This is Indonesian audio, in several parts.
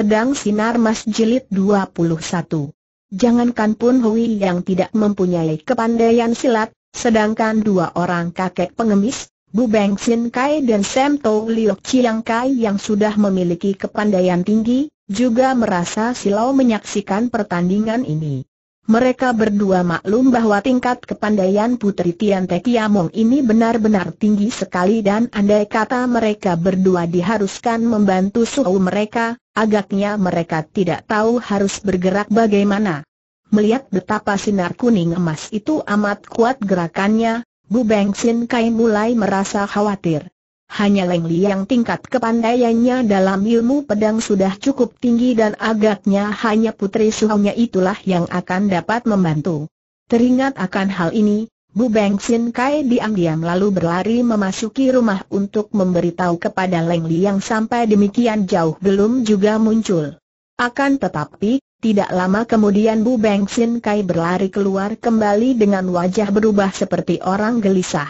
Pedang Sinar Mas Jilid 21 Jangankan pun Hui yang tidak mempunyai kepandaian silat, sedangkan dua orang kakek pengemis, Bu Beng Sin Kai dan Sam tau Liok Chiang Kai yang sudah memiliki kepandaian tinggi, juga merasa silau menyaksikan pertandingan ini. Mereka berdua maklum bahwa tingkat kepandaian Putri Tian Te Kiamong ini benar-benar tinggi sekali dan andai kata mereka berdua diharuskan membantu suhu mereka, agaknya mereka tidak tahu harus bergerak bagaimana. Melihat betapa sinar kuning emas itu amat kuat gerakannya, Bu Beng Sin Kai mulai merasa khawatir hanya Leng Li yang tingkat kepandaiannya dalam ilmu pedang sudah cukup tinggi dan agaknya hanya putri suhunya itulah yang akan dapat membantu. Teringat akan hal ini, Bu Beng Sin Kai diam-diam lalu berlari memasuki rumah untuk memberitahu kepada Leng Li yang sampai demikian jauh belum juga muncul. Akan tetapi, tidak lama kemudian Bu Beng Sin Kai berlari keluar kembali dengan wajah berubah seperti orang gelisah.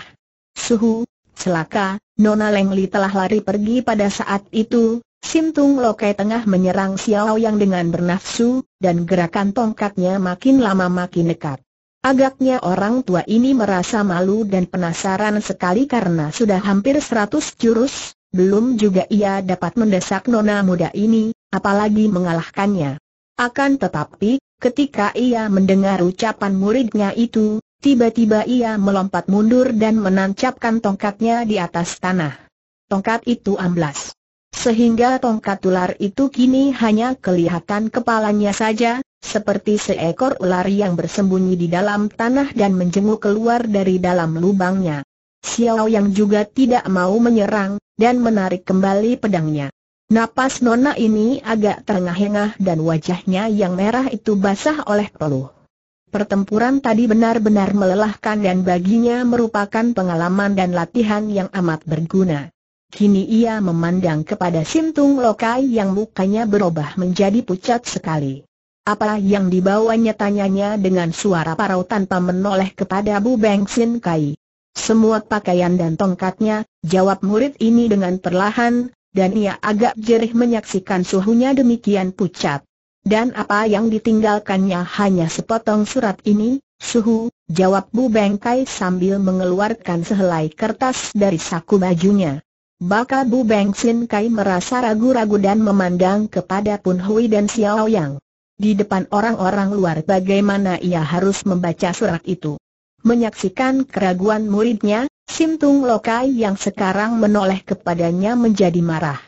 Suhu, Celaka, Nona Lengli telah lari pergi pada saat itu, Sintung Lokai tengah menyerang Xiao Yang dengan bernafsu, dan gerakan tongkatnya makin lama makin dekat. Agaknya orang tua ini merasa malu dan penasaran sekali karena sudah hampir seratus jurus, belum juga ia dapat mendesak nona muda ini, apalagi mengalahkannya. Akan tetapi, ketika ia mendengar ucapan muridnya itu, Tiba-tiba ia melompat mundur dan menancapkan tongkatnya di atas tanah. Tongkat itu amblas. Sehingga tongkat ular itu kini hanya kelihatan kepalanya saja, seperti seekor ular yang bersembunyi di dalam tanah dan menjenguk keluar dari dalam lubangnya. Xiao yang juga tidak mau menyerang, dan menarik kembali pedangnya. Napas Nona ini agak terengah-engah dan wajahnya yang merah itu basah oleh peluh. Pertempuran tadi benar-benar melelahkan dan baginya merupakan pengalaman dan latihan yang amat berguna. Kini ia memandang kepada Sintung Lokai yang mukanya berubah menjadi pucat sekali. Apa yang dibawanya tanyanya dengan suara parau tanpa menoleh kepada Bu Beng Sin Kai. Semua pakaian dan tongkatnya, jawab murid ini dengan perlahan, dan ia agak jerih menyaksikan suhunya demikian pucat. Dan apa yang ditinggalkannya hanya sepotong surat ini, Suhu, jawab Bu Bengkai sambil mengeluarkan sehelai kertas dari saku bajunya. Baka Bu Beng Sin Kai merasa ragu-ragu dan memandang kepada Pun Hui dan Xiao Yang. Di depan orang-orang luar bagaimana ia harus membaca surat itu. Menyaksikan keraguan muridnya, Sim Tung Lokai yang sekarang menoleh kepadanya menjadi marah.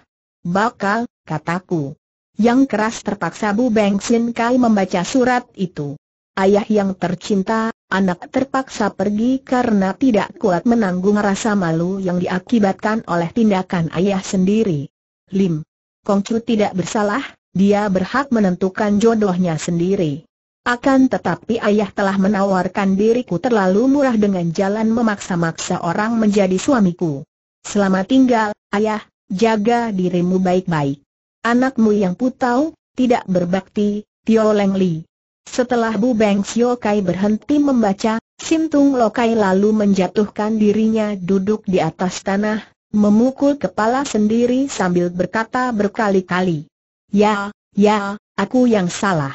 Baka, kataku, yang keras terpaksa Bu Beng Sin Kai membaca surat itu. Ayah yang tercinta, anak terpaksa pergi karena tidak kuat menanggung rasa malu yang diakibatkan oleh tindakan ayah sendiri. Lim Chu tidak bersalah, dia berhak menentukan jodohnya sendiri. Akan tetapi ayah telah menawarkan diriku terlalu murah dengan jalan memaksa-maksa orang menjadi suamiku. Selamat tinggal, ayah, jaga dirimu baik-baik. Anakmu yang putau, tidak berbakti, Tio Leng Li. Setelah Bu Beng Sio Kai berhenti membaca, Sintung Lokai lalu menjatuhkan dirinya duduk di atas tanah, memukul kepala sendiri sambil berkata berkali-kali. Ya, ya, aku yang salah.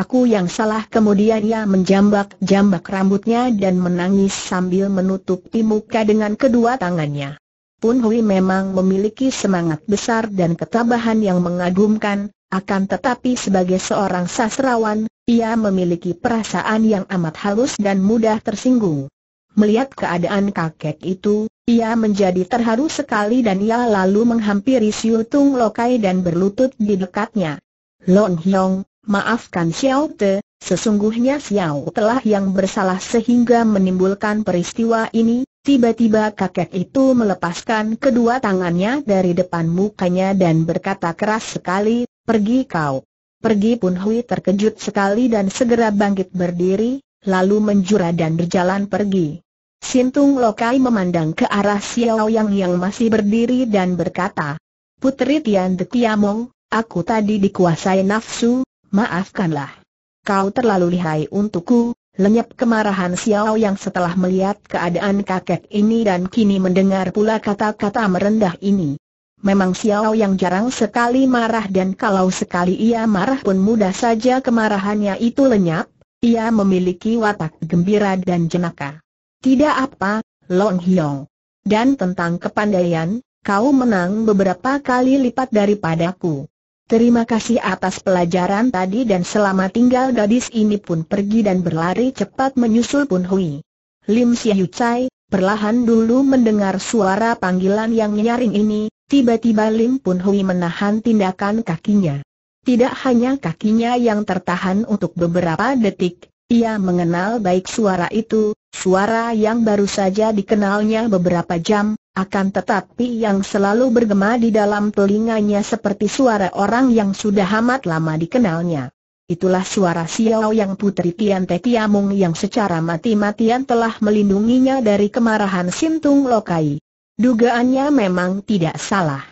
Aku yang salah kemudian ia menjambak-jambak rambutnya dan menangis sambil menutupi muka dengan kedua tangannya. Pun Hui memang memiliki semangat besar dan ketabahan yang mengagumkan, akan tetapi sebagai seorang sastrawan, ia memiliki perasaan yang amat halus dan mudah tersinggung. Melihat keadaan kakek itu, ia menjadi terharu sekali dan ia lalu menghampiri Siu Tung Lokai dan berlutut di dekatnya. Lon Hiong, maafkan Xiao Te, Sesungguhnya Xiao telah yang bersalah sehingga menimbulkan peristiwa ini, tiba-tiba kakek itu melepaskan kedua tangannya dari depan mukanya dan berkata keras sekali, pergi kau. Pergi Pun Hui terkejut sekali dan segera bangkit berdiri, lalu menjura dan berjalan pergi. Sintung Lokai memandang ke arah Xiao Yang yang masih berdiri dan berkata, Putri Tian De Kiamong, aku tadi dikuasai nafsu, maafkanlah kau terlalu lihai untukku, lenyap kemarahan Xiao yang setelah melihat keadaan kakek ini dan kini mendengar pula kata-kata merendah ini. Memang Xiao yang jarang sekali marah dan kalau sekali ia marah pun mudah saja kemarahannya itu lenyap, ia memiliki watak gembira dan jenaka. Tidak apa, Long Hiong. Dan tentang kepandaian, kau menang beberapa kali lipat daripadaku. Terima kasih atas pelajaran tadi dan selama tinggal gadis ini pun pergi dan berlari cepat menyusul Pun Hui. Lim Siu Chai, perlahan dulu mendengar suara panggilan yang nyaring ini, tiba-tiba Lim Pun Hui menahan tindakan kakinya. Tidak hanya kakinya yang tertahan untuk beberapa detik, ia mengenal baik suara itu, suara yang baru saja dikenalnya beberapa jam, akan tetapi yang selalu bergema di dalam telinganya seperti suara orang yang sudah amat lama dikenalnya. Itulah suara Xiao yang putri Tian Te Tiamung yang secara mati-matian telah melindunginya dari kemarahan Sintung Lokai. Dugaannya memang tidak salah.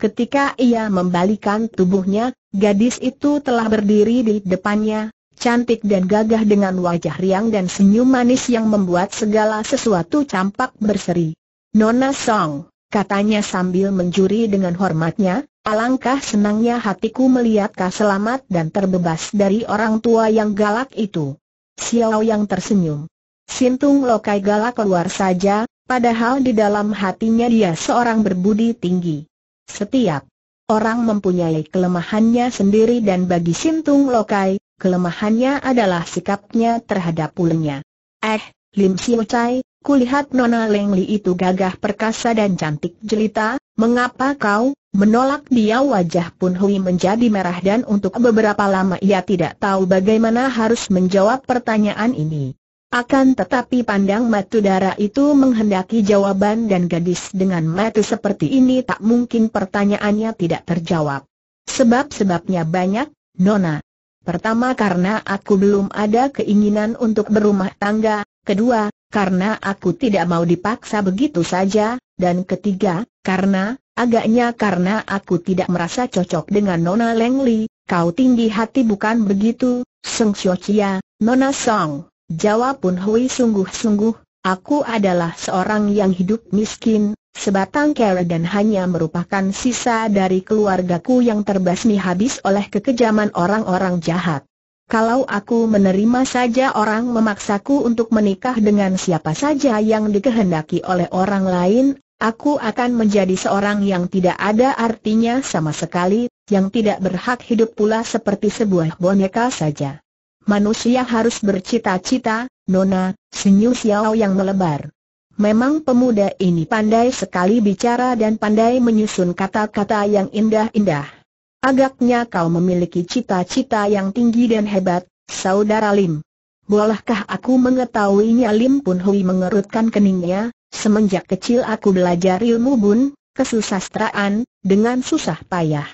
Ketika ia membalikan tubuhnya, gadis itu telah berdiri di depannya, cantik dan gagah dengan wajah riang dan senyum manis yang membuat segala sesuatu campak berseri. Nona Song, katanya sambil menjuri dengan hormatnya, alangkah senangnya hatiku melihat kau selamat dan terbebas dari orang tua yang galak itu. Xiao yang tersenyum. Sintung Lokai galak keluar saja, padahal di dalam hatinya dia seorang berbudi tinggi. Setiap orang mempunyai kelemahannya sendiri dan bagi Sintung Lokai, kelemahannya adalah sikapnya terhadap pulenya. Eh, Lim Siu Chai, kulihat Nona Lengli itu gagah perkasa dan cantik jelita, mengapa kau menolak dia? Wajah Pun Hui menjadi merah dan untuk beberapa lama ia tidak tahu bagaimana harus menjawab pertanyaan ini. Akan tetapi pandang matu darah itu menghendaki jawaban dan gadis dengan matu seperti ini tak mungkin pertanyaannya tidak terjawab. Sebab-sebabnya banyak, Nona. Pertama karena aku belum ada keinginan untuk berumah tangga, kedua, karena aku tidak mau dipaksa begitu saja, dan ketiga, karena, agaknya karena aku tidak merasa cocok dengan Nona Leng Li, kau tinggi hati bukan begitu, Seng Xiu Chia, Nona Song, jawab Pun Hui sungguh-sungguh, aku adalah seorang yang hidup miskin, sebatang kera dan hanya merupakan sisa dari keluargaku yang terbasmi habis oleh kekejaman orang-orang jahat. Kalau aku menerima saja orang memaksaku untuk menikah dengan siapa saja yang dikehendaki oleh orang lain, aku akan menjadi seorang yang tidak ada artinya sama sekali, yang tidak berhak hidup pula seperti sebuah boneka saja. Manusia harus bercita-cita, Nona, senyum Xiao yang melebar. Memang pemuda ini pandai sekali bicara dan pandai menyusun kata-kata yang indah-indah. Agaknya kau memiliki cita-cita yang tinggi dan hebat, saudara Lim. Bolehkah aku mengetahuinya Lim Pun Hui mengerutkan keningnya, semenjak kecil aku belajar ilmu bun, kesusastraan, dengan susah payah.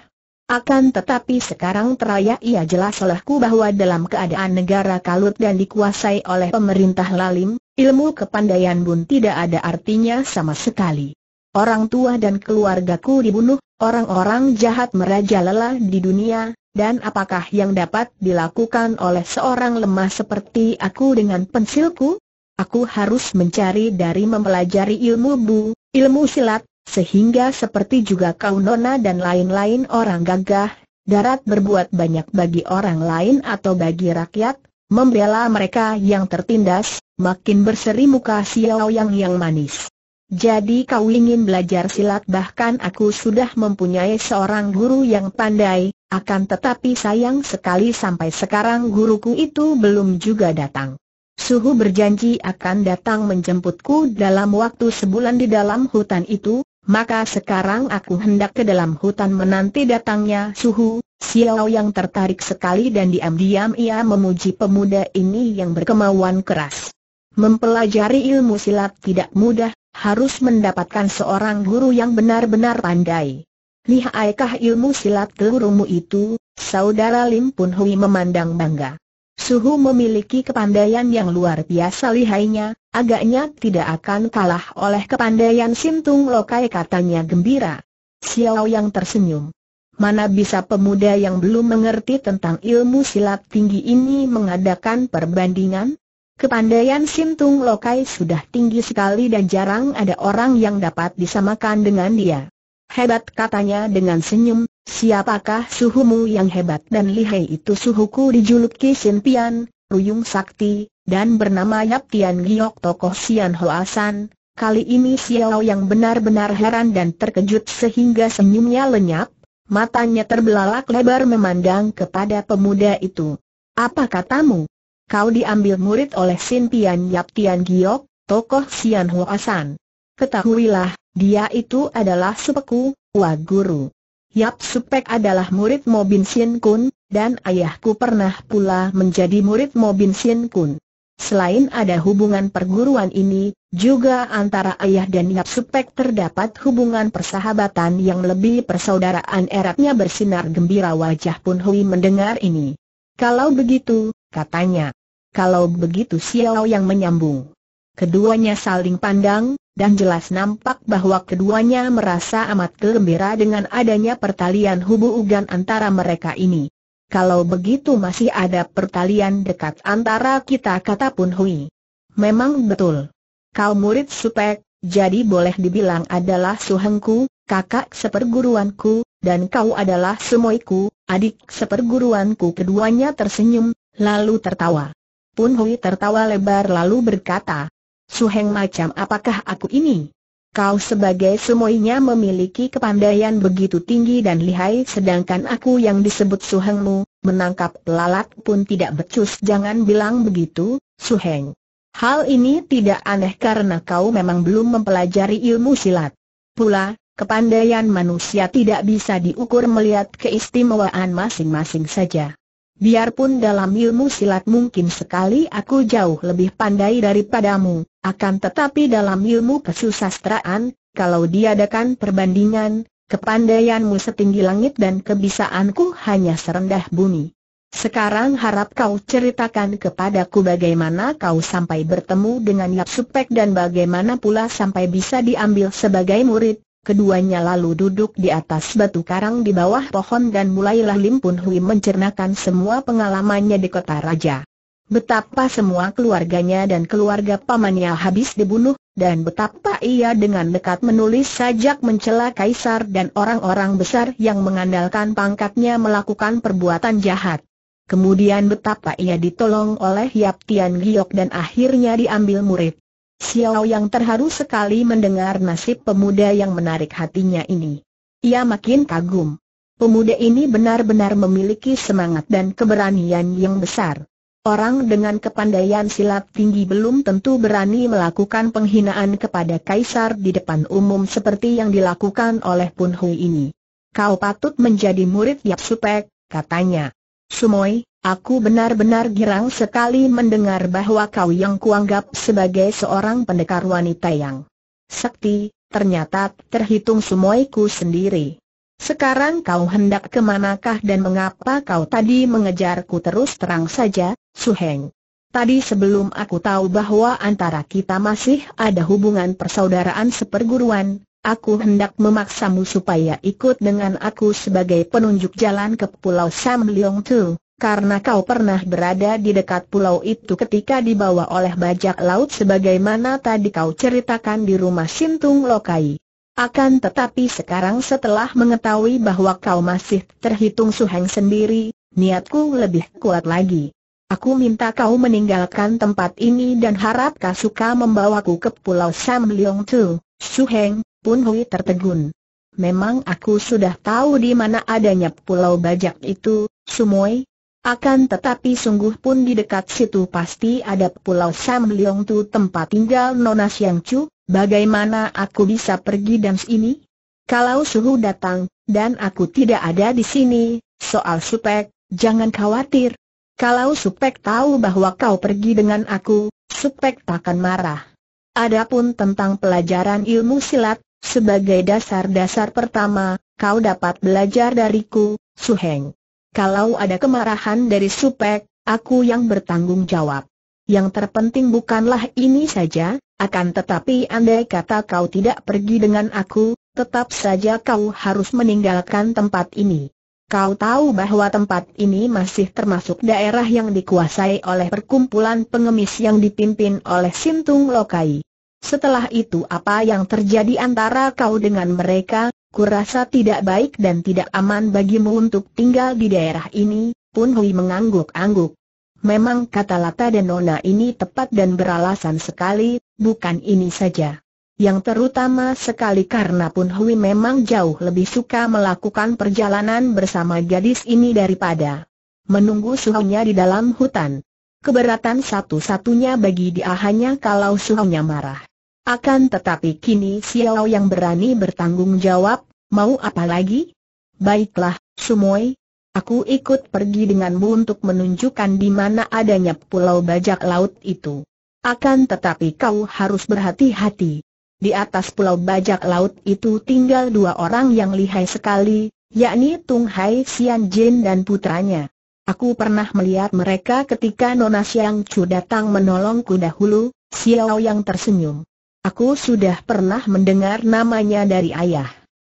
Akan tetapi sekarang teraya ia jelas olehku bahwa dalam keadaan negara kalut dan dikuasai oleh pemerintah lalim, ilmu kepandaian bun tidak ada artinya sama sekali. Orang tua dan keluargaku dibunuh, Orang-orang jahat merajalela di dunia, dan apakah yang dapat dilakukan oleh seorang lemah seperti aku dengan pensilku? Aku harus mencari dari mempelajari ilmu bu, ilmu silat, sehingga seperti juga kau nona dan lain-lain orang gagah, darat berbuat banyak bagi orang lain atau bagi rakyat, membela mereka yang tertindas, makin berseri muka Xiao Yang yang manis. Jadi kau ingin belajar silat bahkan aku sudah mempunyai seorang guru yang pandai, akan tetapi sayang sekali sampai sekarang guruku itu belum juga datang. Suhu berjanji akan datang menjemputku dalam waktu sebulan di dalam hutan itu, maka sekarang aku hendak ke dalam hutan menanti datangnya Suhu. Xiao yang tertarik sekali dan diam-diam ia memuji pemuda ini yang berkemauan keras. Mempelajari ilmu silat tidak mudah, harus mendapatkan seorang guru yang benar-benar pandai. Lihaikah ilmu silat gurumu itu, saudara Lim Pun Hui memandang bangga. Suhu memiliki kepandaian yang luar biasa lihainya, agaknya tidak akan kalah oleh kepandaian Sintung Lokai katanya gembira. Xiao yang tersenyum. Mana bisa pemuda yang belum mengerti tentang ilmu silat tinggi ini mengadakan perbandingan? Kepandaian Sintung Lokai sudah tinggi sekali dan jarang ada orang yang dapat disamakan dengan dia. Hebat katanya dengan senyum, siapakah suhumu yang hebat dan lihai itu suhuku dijuluki Sintian, Ruyung Sakti, dan bernama Yap Tian Giok tokoh Sian Hoasan. Kali ini Xiao yang benar-benar heran dan terkejut sehingga senyumnya lenyap, matanya terbelalak lebar memandang kepada pemuda itu. Apa katamu? Kau diambil murid oleh Sin Tian Yap Tian Giok, tokoh Sian Hua San. Ketahuilah, dia itu adalah supeku, Wah Guru. Yap Supek adalah murid Mobin Sin Kun, dan ayahku pernah pula menjadi murid Mobin Sin Kun. Selain ada hubungan perguruan ini, juga antara ayah dan Yap Supek terdapat hubungan persahabatan yang lebih persaudaraan eratnya bersinar gembira wajah Pun Hui mendengar ini. Kalau begitu, katanya, kalau begitu Xiao yang menyambung. Keduanya saling pandang, dan jelas nampak bahwa keduanya merasa amat gembira dengan adanya pertalian hubungan antara mereka ini. Kalau begitu masih ada pertalian dekat antara kita kata Pun Hui. Memang betul. Kau murid supek, jadi boleh dibilang adalah suhengku, kakak seperguruanku, dan kau adalah semoiku, adik seperguruanku keduanya tersenyum, lalu tertawa. Pun Hui tertawa lebar lalu berkata, Suheng macam apakah aku ini? Kau sebagai semuanya memiliki kepandaian begitu tinggi dan lihai sedangkan aku yang disebut Suhengmu, menangkap lalat pun tidak becus jangan bilang begitu, Suheng. Hal ini tidak aneh karena kau memang belum mempelajari ilmu silat. Pula, kepandaian manusia tidak bisa diukur melihat keistimewaan masing-masing saja. Biarpun dalam ilmu silat mungkin sekali aku jauh lebih pandai daripadamu, akan tetapi dalam ilmu kesusastraan, kalau diadakan perbandingan, kepandaianmu setinggi langit dan kebisaanku hanya serendah bumi. Sekarang harap kau ceritakan kepadaku bagaimana kau sampai bertemu dengan Yap Supek dan bagaimana pula sampai bisa diambil sebagai murid, Keduanya lalu duduk di atas batu karang di bawah pohon dan mulailah Lim Pun Hui mencernakan semua pengalamannya di kota raja. Betapa semua keluarganya dan keluarga pamannya habis dibunuh, dan betapa ia dengan dekat menulis sajak mencela kaisar dan orang-orang besar yang mengandalkan pangkatnya melakukan perbuatan jahat. Kemudian betapa ia ditolong oleh Yap Tian Giok dan akhirnya diambil murid. Xiao yang terharu sekali mendengar nasib pemuda yang menarik hatinya ini. Ia makin kagum. Pemuda ini benar-benar memiliki semangat dan keberanian yang besar. Orang dengan kepandaian silat tinggi belum tentu berani melakukan penghinaan kepada kaisar di depan umum seperti yang dilakukan oleh Pun Hui ini. Kau patut menjadi murid Yap Supek, katanya. Sumoi, Aku benar-benar girang sekali mendengar bahwa kau yang kuanggap sebagai seorang pendekar wanita yang sakti, ternyata terhitung semuaiku sendiri. Sekarang kau hendak kemanakah dan mengapa kau tadi mengejarku terus terang saja, Su Heng. Tadi sebelum aku tahu bahwa antara kita masih ada hubungan persaudaraan seperguruan, Aku hendak memaksamu supaya ikut dengan aku sebagai penunjuk jalan ke Pulau Sam Leong Tu karena kau pernah berada di dekat pulau itu ketika dibawa oleh bajak laut sebagaimana tadi kau ceritakan di rumah Sintung Lokai. Akan tetapi sekarang setelah mengetahui bahwa kau masih terhitung suheng sendiri, niatku lebih kuat lagi. Aku minta kau meninggalkan tempat ini dan harap kau suka membawaku ke pulau Sam Leong Tu, Suheng, Pun Hui tertegun. Memang aku sudah tahu di mana adanya pulau bajak itu, Sumoi, akan tetapi sungguh pun di dekat situ pasti ada pulau Sam Leong Tu tempat tinggal Nona Siang Chu, bagaimana aku bisa pergi dan sini? Kalau suhu datang, dan aku tidak ada di sini, soal supek, jangan khawatir. Kalau supek tahu bahwa kau pergi dengan aku, supek takkan marah. Adapun tentang pelajaran ilmu silat, sebagai dasar-dasar pertama, kau dapat belajar dariku, Suheng. Kalau ada kemarahan dari Supek, aku yang bertanggung jawab. Yang terpenting bukanlah ini saja, akan tetapi andai kata kau tidak pergi dengan aku, tetap saja kau harus meninggalkan tempat ini. Kau tahu bahwa tempat ini masih termasuk daerah yang dikuasai oleh perkumpulan pengemis yang dipimpin oleh Sintung Lokai. Setelah itu apa yang terjadi antara kau dengan mereka, Kurasa tidak baik dan tidak aman bagimu untuk tinggal di daerah ini, Pun Hui mengangguk-angguk. Memang kata Lata dan Nona ini tepat dan beralasan sekali, bukan ini saja. Yang terutama sekali karena Pun Hui memang jauh lebih suka melakukan perjalanan bersama gadis ini daripada menunggu suhunya di dalam hutan. Keberatan satu-satunya bagi dia hanya kalau suhunya marah. Akan tetapi kini Xiao yang berani bertanggung jawab, mau apa lagi? Baiklah, Sumoy, aku ikut pergi denganmu untuk menunjukkan di mana adanya pulau bajak laut itu. Akan tetapi kau harus berhati-hati. Di atas pulau bajak laut itu tinggal dua orang yang lihai sekali, yakni Tung Hai Xian Jin dan putranya. Aku pernah melihat mereka ketika Nona Xiang Chu datang menolongku dahulu, Xiao yang tersenyum. Aku sudah pernah mendengar namanya dari ayah.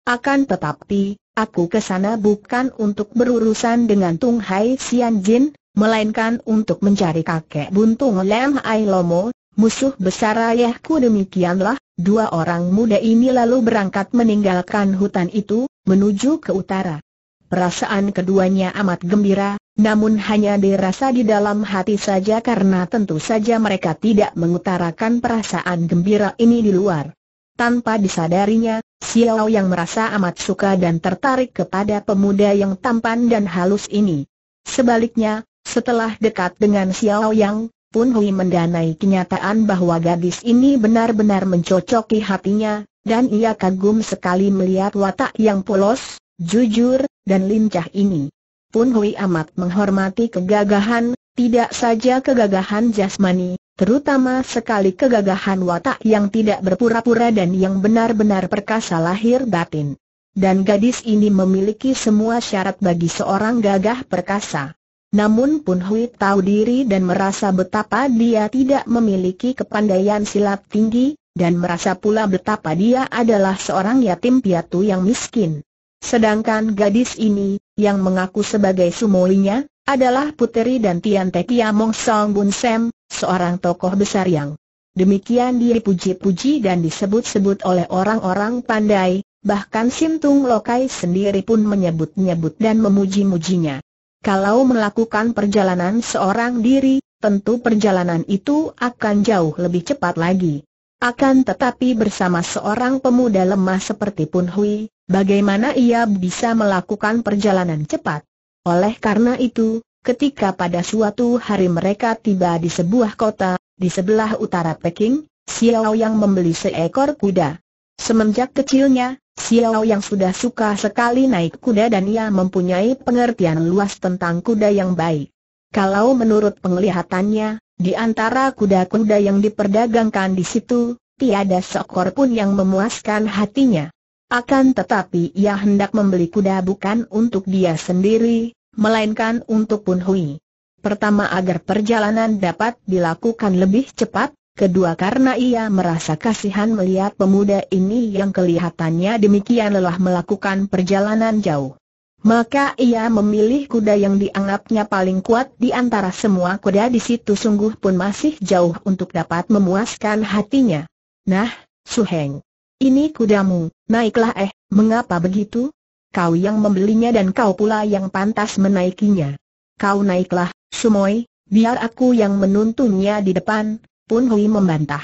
Akan tetapi, aku ke sana bukan untuk berurusan dengan Tung Hai Sian Jin, melainkan untuk mencari kakek buntung Lam Ai Lomo, musuh besar ayahku demikianlah, dua orang muda ini lalu berangkat meninggalkan hutan itu, menuju ke utara. Perasaan keduanya amat gembira, namun hanya dirasa di dalam hati saja karena tentu saja mereka tidak mengutarakan perasaan gembira ini di luar. Tanpa disadarinya, Xiao yang merasa amat suka dan tertarik kepada pemuda yang tampan dan halus ini. Sebaliknya, setelah dekat dengan Xiao yang, Pun Hui mendanai kenyataan bahwa gadis ini benar-benar mencocoki hatinya, dan ia kagum sekali melihat watak yang polos, jujur, dan lincah ini. Pun Hui amat menghormati kegagahan, tidak saja kegagahan jasmani, terutama sekali kegagahan watak yang tidak berpura-pura dan yang benar-benar perkasa lahir batin. Dan gadis ini memiliki semua syarat bagi seorang gagah perkasa. Namun Pun Hui tahu diri dan merasa betapa dia tidak memiliki kepandaian silat tinggi, dan merasa pula betapa dia adalah seorang yatim piatu yang miskin. Sedangkan gadis ini, yang mengaku sebagai sumoinya, adalah Puteri dan Tian Te Kiamong Song Bun Sem, seorang tokoh besar yang demikian dipuji-puji dan disebut-sebut oleh orang-orang pandai, bahkan Sim Lokai sendiri pun menyebut-nyebut dan memuji-mujinya. Kalau melakukan perjalanan seorang diri, tentu perjalanan itu akan jauh lebih cepat lagi. Akan tetapi bersama seorang pemuda lemah seperti Pun Hui, bagaimana ia bisa melakukan perjalanan cepat? Oleh karena itu, ketika pada suatu hari mereka tiba di sebuah kota, di sebelah utara Peking, Xiao yang membeli seekor kuda. Semenjak kecilnya, Xiao yang sudah suka sekali naik kuda dan ia mempunyai pengertian luas tentang kuda yang baik. Kalau menurut penglihatannya, di antara kuda-kuda yang diperdagangkan di situ, tiada seekor pun yang memuaskan hatinya. Akan tetapi ia hendak membeli kuda bukan untuk dia sendiri, melainkan untuk Pun Hui. Pertama agar perjalanan dapat dilakukan lebih cepat, kedua karena ia merasa kasihan melihat pemuda ini yang kelihatannya demikian lelah melakukan perjalanan jauh. Maka ia memilih kuda yang dianggapnya paling kuat di antara semua kuda di situ sungguh pun masih jauh untuk dapat memuaskan hatinya. Nah, Su Heng, Ini kudamu, naiklah eh, mengapa begitu? Kau yang membelinya dan kau pula yang pantas menaikinya. Kau naiklah, Sumoy, biar aku yang menuntunnya di depan, Pun Hui membantah.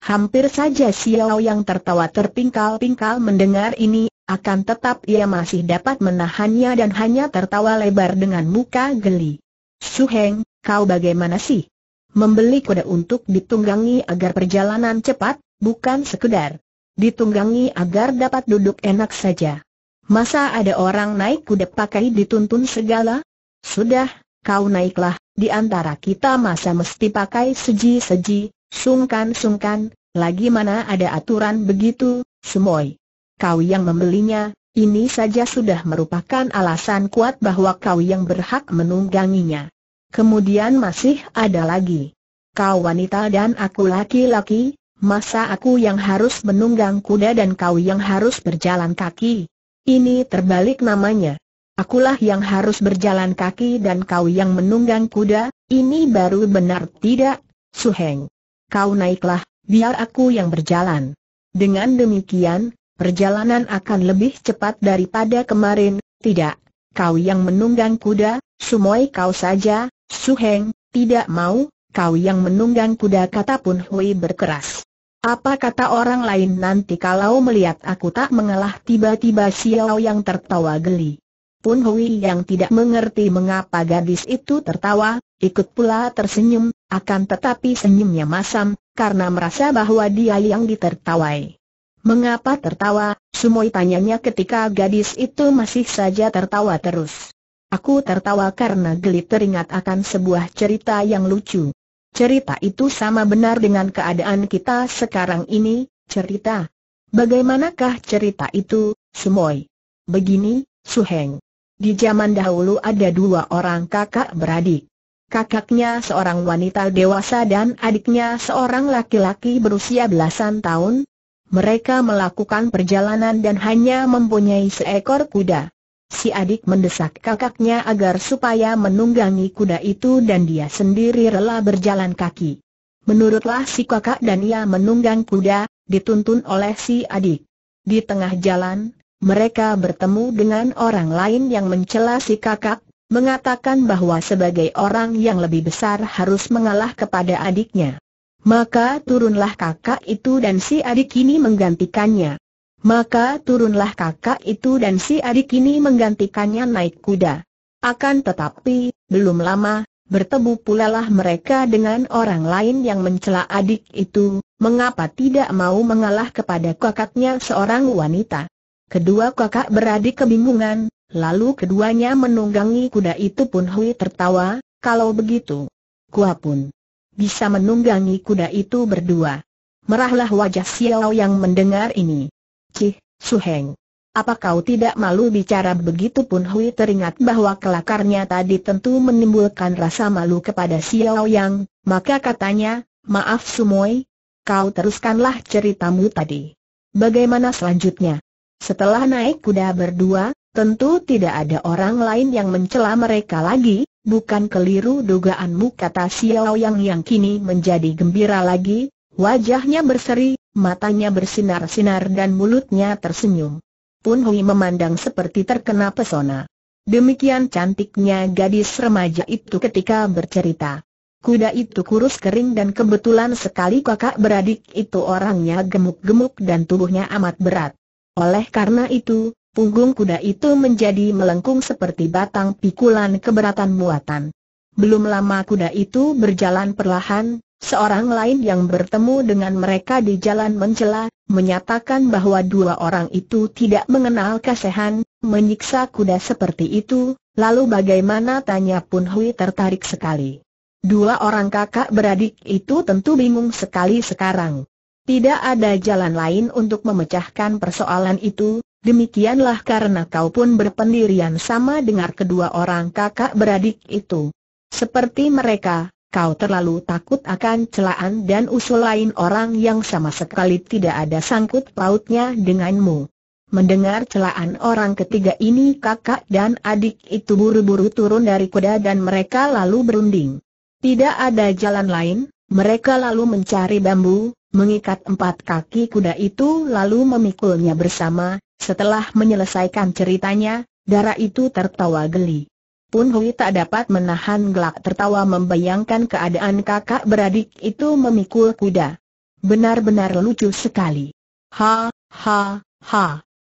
Hampir saja Xiao yang tertawa terpingkal-pingkal mendengar ini, akan tetap ia masih dapat menahannya dan hanya tertawa lebar dengan muka geli. Heng, kau bagaimana sih? Membeli kuda untuk ditunggangi agar perjalanan cepat, bukan sekedar ditunggangi agar dapat duduk enak saja. Masa ada orang naik kuda pakai dituntun segala? Sudah, kau naiklah, di antara kita masa mesti pakai seji-seji, sungkan-sungkan, lagi mana ada aturan begitu, semuanya kau yang membelinya, ini saja sudah merupakan alasan kuat bahwa kau yang berhak menungganginya. Kemudian masih ada lagi. Kau wanita dan aku laki-laki, masa aku yang harus menunggang kuda dan kau yang harus berjalan kaki? Ini terbalik namanya. Akulah yang harus berjalan kaki dan kau yang menunggang kuda, ini baru benar tidak, Suheng. Kau naiklah, biar aku yang berjalan. Dengan demikian, perjalanan akan lebih cepat daripada kemarin, tidak. Kau yang menunggang kuda, sumoi kau saja, suheng, tidak mau, kau yang menunggang kuda kata Pun Hui berkeras. Apa kata orang lain nanti kalau melihat aku tak mengalah tiba-tiba Xiao yang tertawa geli. Pun Hui yang tidak mengerti mengapa gadis itu tertawa, ikut pula tersenyum, akan tetapi senyumnya masam, karena merasa bahwa dia yang ditertawai. Mengapa tertawa? Sumoi tanyanya ketika gadis itu masih saja tertawa terus. Aku tertawa karena geli teringat akan sebuah cerita yang lucu. Cerita itu sama benar dengan keadaan kita sekarang ini, cerita. Bagaimanakah cerita itu, Sumoi? Begini, Suheng. Di zaman dahulu ada dua orang kakak beradik. Kakaknya seorang wanita dewasa dan adiknya seorang laki-laki berusia belasan tahun, mereka melakukan perjalanan dan hanya mempunyai seekor kuda. Si adik mendesak kakaknya agar supaya menunggangi kuda itu dan dia sendiri rela berjalan kaki. Menurutlah si kakak dan ia menunggang kuda, dituntun oleh si adik. Di tengah jalan, mereka bertemu dengan orang lain yang mencela si kakak, mengatakan bahwa sebagai orang yang lebih besar harus mengalah kepada adiknya. Maka turunlah kakak itu dan si adik ini menggantikannya. Maka turunlah kakak itu dan si adik ini menggantikannya naik kuda. Akan tetapi, belum lama, bertemu pulalah mereka dengan orang lain yang mencela adik itu, mengapa tidak mau mengalah kepada kakaknya seorang wanita. Kedua kakak beradik kebingungan, lalu keduanya menunggangi kuda itu pun Hui tertawa, kalau begitu, kuapun bisa menunggangi kuda itu berdua. Merahlah wajah Xiao yang mendengar ini. Cih, Heng, Apa kau tidak malu bicara begitu pun Hui teringat bahwa kelakarnya tadi tentu menimbulkan rasa malu kepada Xiao yang, maka katanya, maaf Sumoi, kau teruskanlah ceritamu tadi. Bagaimana selanjutnya? Setelah naik kuda berdua, tentu tidak ada orang lain yang mencela mereka lagi, bukan keliru dugaanmu kata Xiao Yang yang kini menjadi gembira lagi, wajahnya berseri, matanya bersinar-sinar dan mulutnya tersenyum. Pun Hui memandang seperti terkena pesona. Demikian cantiknya gadis remaja itu ketika bercerita. Kuda itu kurus kering dan kebetulan sekali kakak beradik itu orangnya gemuk-gemuk dan tubuhnya amat berat. Oleh karena itu, Punggung kuda itu menjadi melengkung seperti batang pikulan keberatan muatan. Belum lama kuda itu berjalan perlahan, seorang lain yang bertemu dengan mereka di jalan mencela, menyatakan bahwa dua orang itu tidak mengenal kasihan, menyiksa kuda seperti itu, lalu bagaimana tanya Pun Hui tertarik sekali. Dua orang kakak beradik itu tentu bingung sekali sekarang. Tidak ada jalan lain untuk memecahkan persoalan itu, demikianlah karena kau pun berpendirian sama dengan kedua orang kakak beradik itu. Seperti mereka, kau terlalu takut akan celaan dan usul lain orang yang sama sekali tidak ada sangkut pautnya denganmu. Mendengar celaan orang ketiga ini kakak dan adik itu buru-buru turun dari kuda dan mereka lalu berunding. Tidak ada jalan lain, mereka lalu mencari bambu, mengikat empat kaki kuda itu lalu memikulnya bersama, setelah menyelesaikan ceritanya, darah itu tertawa geli. Pun Hui tak dapat menahan gelak tertawa membayangkan keadaan kakak beradik itu memikul kuda. Benar-benar lucu sekali. Ha, ha, ha.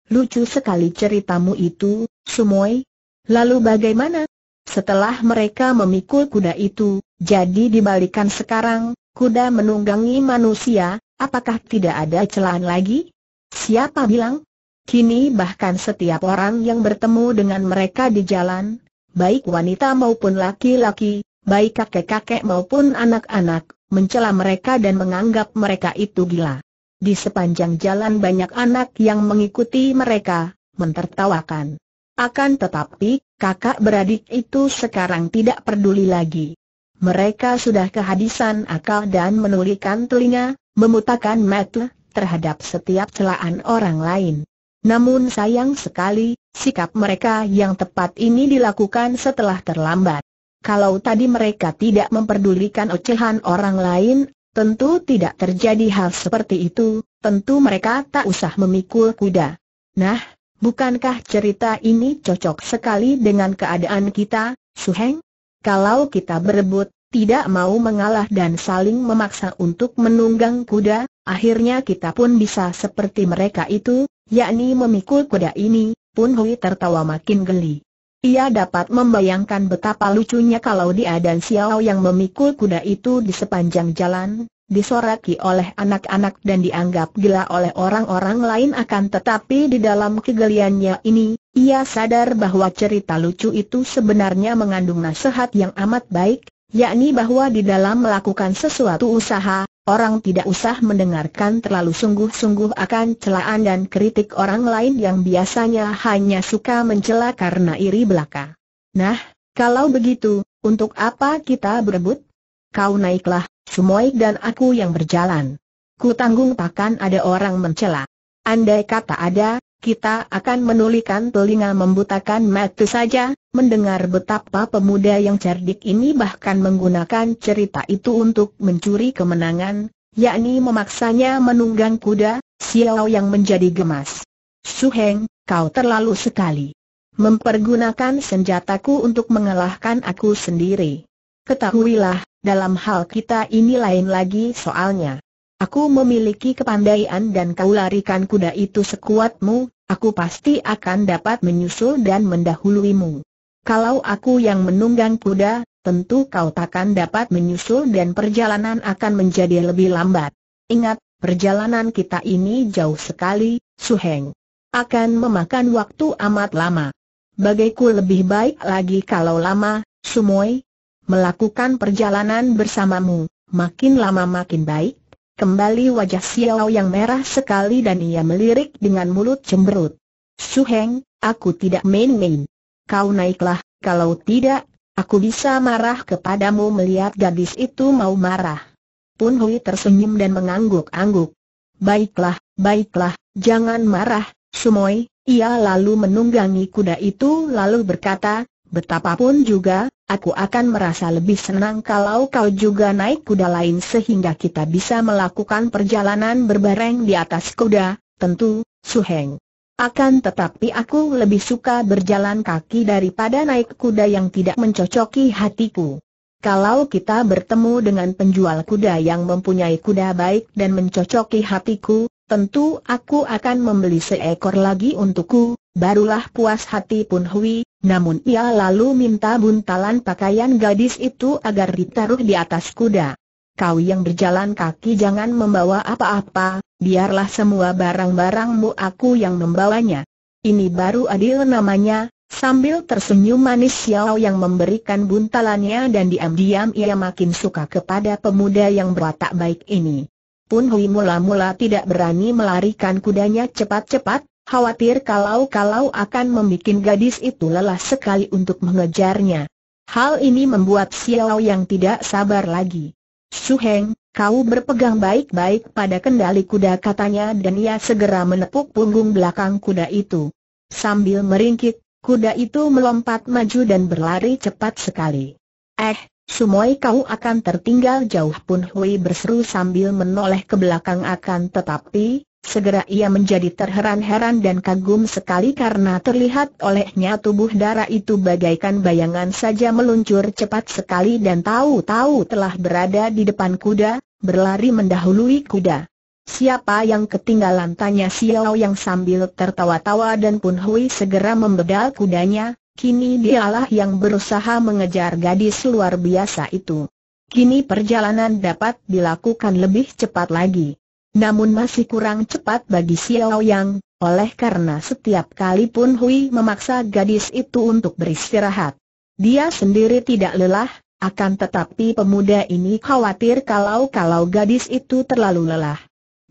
Lucu sekali ceritamu itu, Sumoy. Lalu bagaimana? Setelah mereka memikul kuda itu, jadi dibalikan sekarang, kuda menunggangi manusia, apakah tidak ada celahan lagi? Siapa bilang? Kini bahkan setiap orang yang bertemu dengan mereka di jalan, baik wanita maupun laki-laki, baik kakek-kakek maupun anak-anak, mencela mereka dan menganggap mereka itu gila. Di sepanjang jalan banyak anak yang mengikuti mereka, mentertawakan. Akan tetapi, kakak beradik itu sekarang tidak peduli lagi. Mereka sudah kehabisan akal dan menulikan telinga, memutakan mata terhadap setiap celaan orang lain. Namun sayang sekali, sikap mereka yang tepat ini dilakukan setelah terlambat. Kalau tadi mereka tidak memperdulikan ocehan orang lain, tentu tidak terjadi hal seperti itu, tentu mereka tak usah memikul kuda. Nah, bukankah cerita ini cocok sekali dengan keadaan kita, Suheng? Kalau kita berebut, tidak mau mengalah dan saling memaksa untuk menunggang kuda, Akhirnya kita pun bisa seperti mereka itu, yakni memikul kuda ini, Pun Hui tertawa makin geli. Ia dapat membayangkan betapa lucunya kalau dia dan Xiao yang memikul kuda itu di sepanjang jalan, disoraki oleh anak-anak dan dianggap gila oleh orang-orang lain akan tetapi di dalam kegeliannya ini, ia sadar bahwa cerita lucu itu sebenarnya mengandung nasihat yang amat baik, yakni bahwa di dalam melakukan sesuatu usaha, Orang tidak usah mendengarkan terlalu sungguh-sungguh akan celaan dan kritik orang lain yang biasanya hanya suka mencela karena iri belaka. Nah, kalau begitu, untuk apa kita berebut? Kau naiklah, Sumoik dan aku yang berjalan. Ku tanggung takkan ada orang mencela. Andai kata ada, kita akan menulikan telinga membutakan mata saja, mendengar betapa pemuda yang cerdik ini bahkan menggunakan cerita itu untuk mencuri kemenangan, yakni memaksanya menunggang kuda, Xiao yang menjadi gemas. Suheng, kau terlalu sekali. Mempergunakan senjataku untuk mengalahkan aku sendiri. Ketahuilah, dalam hal kita ini lain lagi soalnya. Aku memiliki kepandaian dan kau larikan kuda itu sekuatmu, Aku pasti akan dapat menyusul dan mendahuluimu. Kalau aku yang menunggang kuda, tentu kau takkan dapat menyusul dan perjalanan akan menjadi lebih lambat. Ingat, perjalanan kita ini jauh sekali, Suheng. Akan memakan waktu amat lama. Bagaiku lebih baik lagi kalau lama, Sumoy. Melakukan perjalanan bersamamu, makin lama makin baik, Kembali wajah Xiao yang merah sekali dan ia melirik dengan mulut cemberut. Heng, aku tidak main-main. Kau naiklah, kalau tidak, aku bisa marah kepadamu melihat gadis itu mau marah. Pun Hui tersenyum dan mengangguk-angguk. Baiklah, baiklah, jangan marah, Sumoy, ia lalu menunggangi kuda itu lalu berkata, betapapun juga, Aku akan merasa lebih senang kalau kau juga naik kuda lain sehingga kita bisa melakukan perjalanan berbareng di atas kuda, tentu, Suheng. Akan tetapi aku lebih suka berjalan kaki daripada naik kuda yang tidak mencocoki hatiku. Kalau kita bertemu dengan penjual kuda yang mempunyai kuda baik dan mencocoki hatiku, tentu aku akan membeli seekor lagi untukku, barulah puas hati Pun Hui, namun ia lalu minta buntalan pakaian gadis itu agar ditaruh di atas kuda. Kau yang berjalan kaki jangan membawa apa-apa, biarlah semua barang-barangmu aku yang membawanya. Ini baru adil namanya, sambil tersenyum manis Xiao yang memberikan buntalannya dan diam-diam ia makin suka kepada pemuda yang berwatak baik ini. Pun Hui mula-mula tidak berani melarikan kudanya cepat-cepat, Khawatir kalau-kalau akan membuat gadis itu lelah sekali untuk mengejarnya. Hal ini membuat Xiao yang tidak sabar lagi. Su Heng, kau berpegang baik-baik pada kendali kuda katanya dan ia segera menepuk punggung belakang kuda itu. Sambil meringkik, kuda itu melompat maju dan berlari cepat sekali. Eh, Sumoy kau akan tertinggal jauh pun Hui berseru sambil menoleh ke belakang akan tetapi, Segera ia menjadi terheran-heran dan kagum sekali karena terlihat olehnya tubuh darah itu bagaikan bayangan saja meluncur cepat sekali dan tahu-tahu telah berada di depan kuda, berlari mendahului kuda. Siapa yang ketinggalan tanya Xiao yang sambil tertawa-tawa dan Pun Hui segera membedal kudanya, kini dialah yang berusaha mengejar gadis luar biasa itu. Kini perjalanan dapat dilakukan lebih cepat lagi. Namun masih kurang cepat bagi Xiao Yang, oleh karena setiap kali pun Hui memaksa gadis itu untuk beristirahat. Dia sendiri tidak lelah, akan tetapi pemuda ini khawatir kalau-kalau gadis itu terlalu lelah.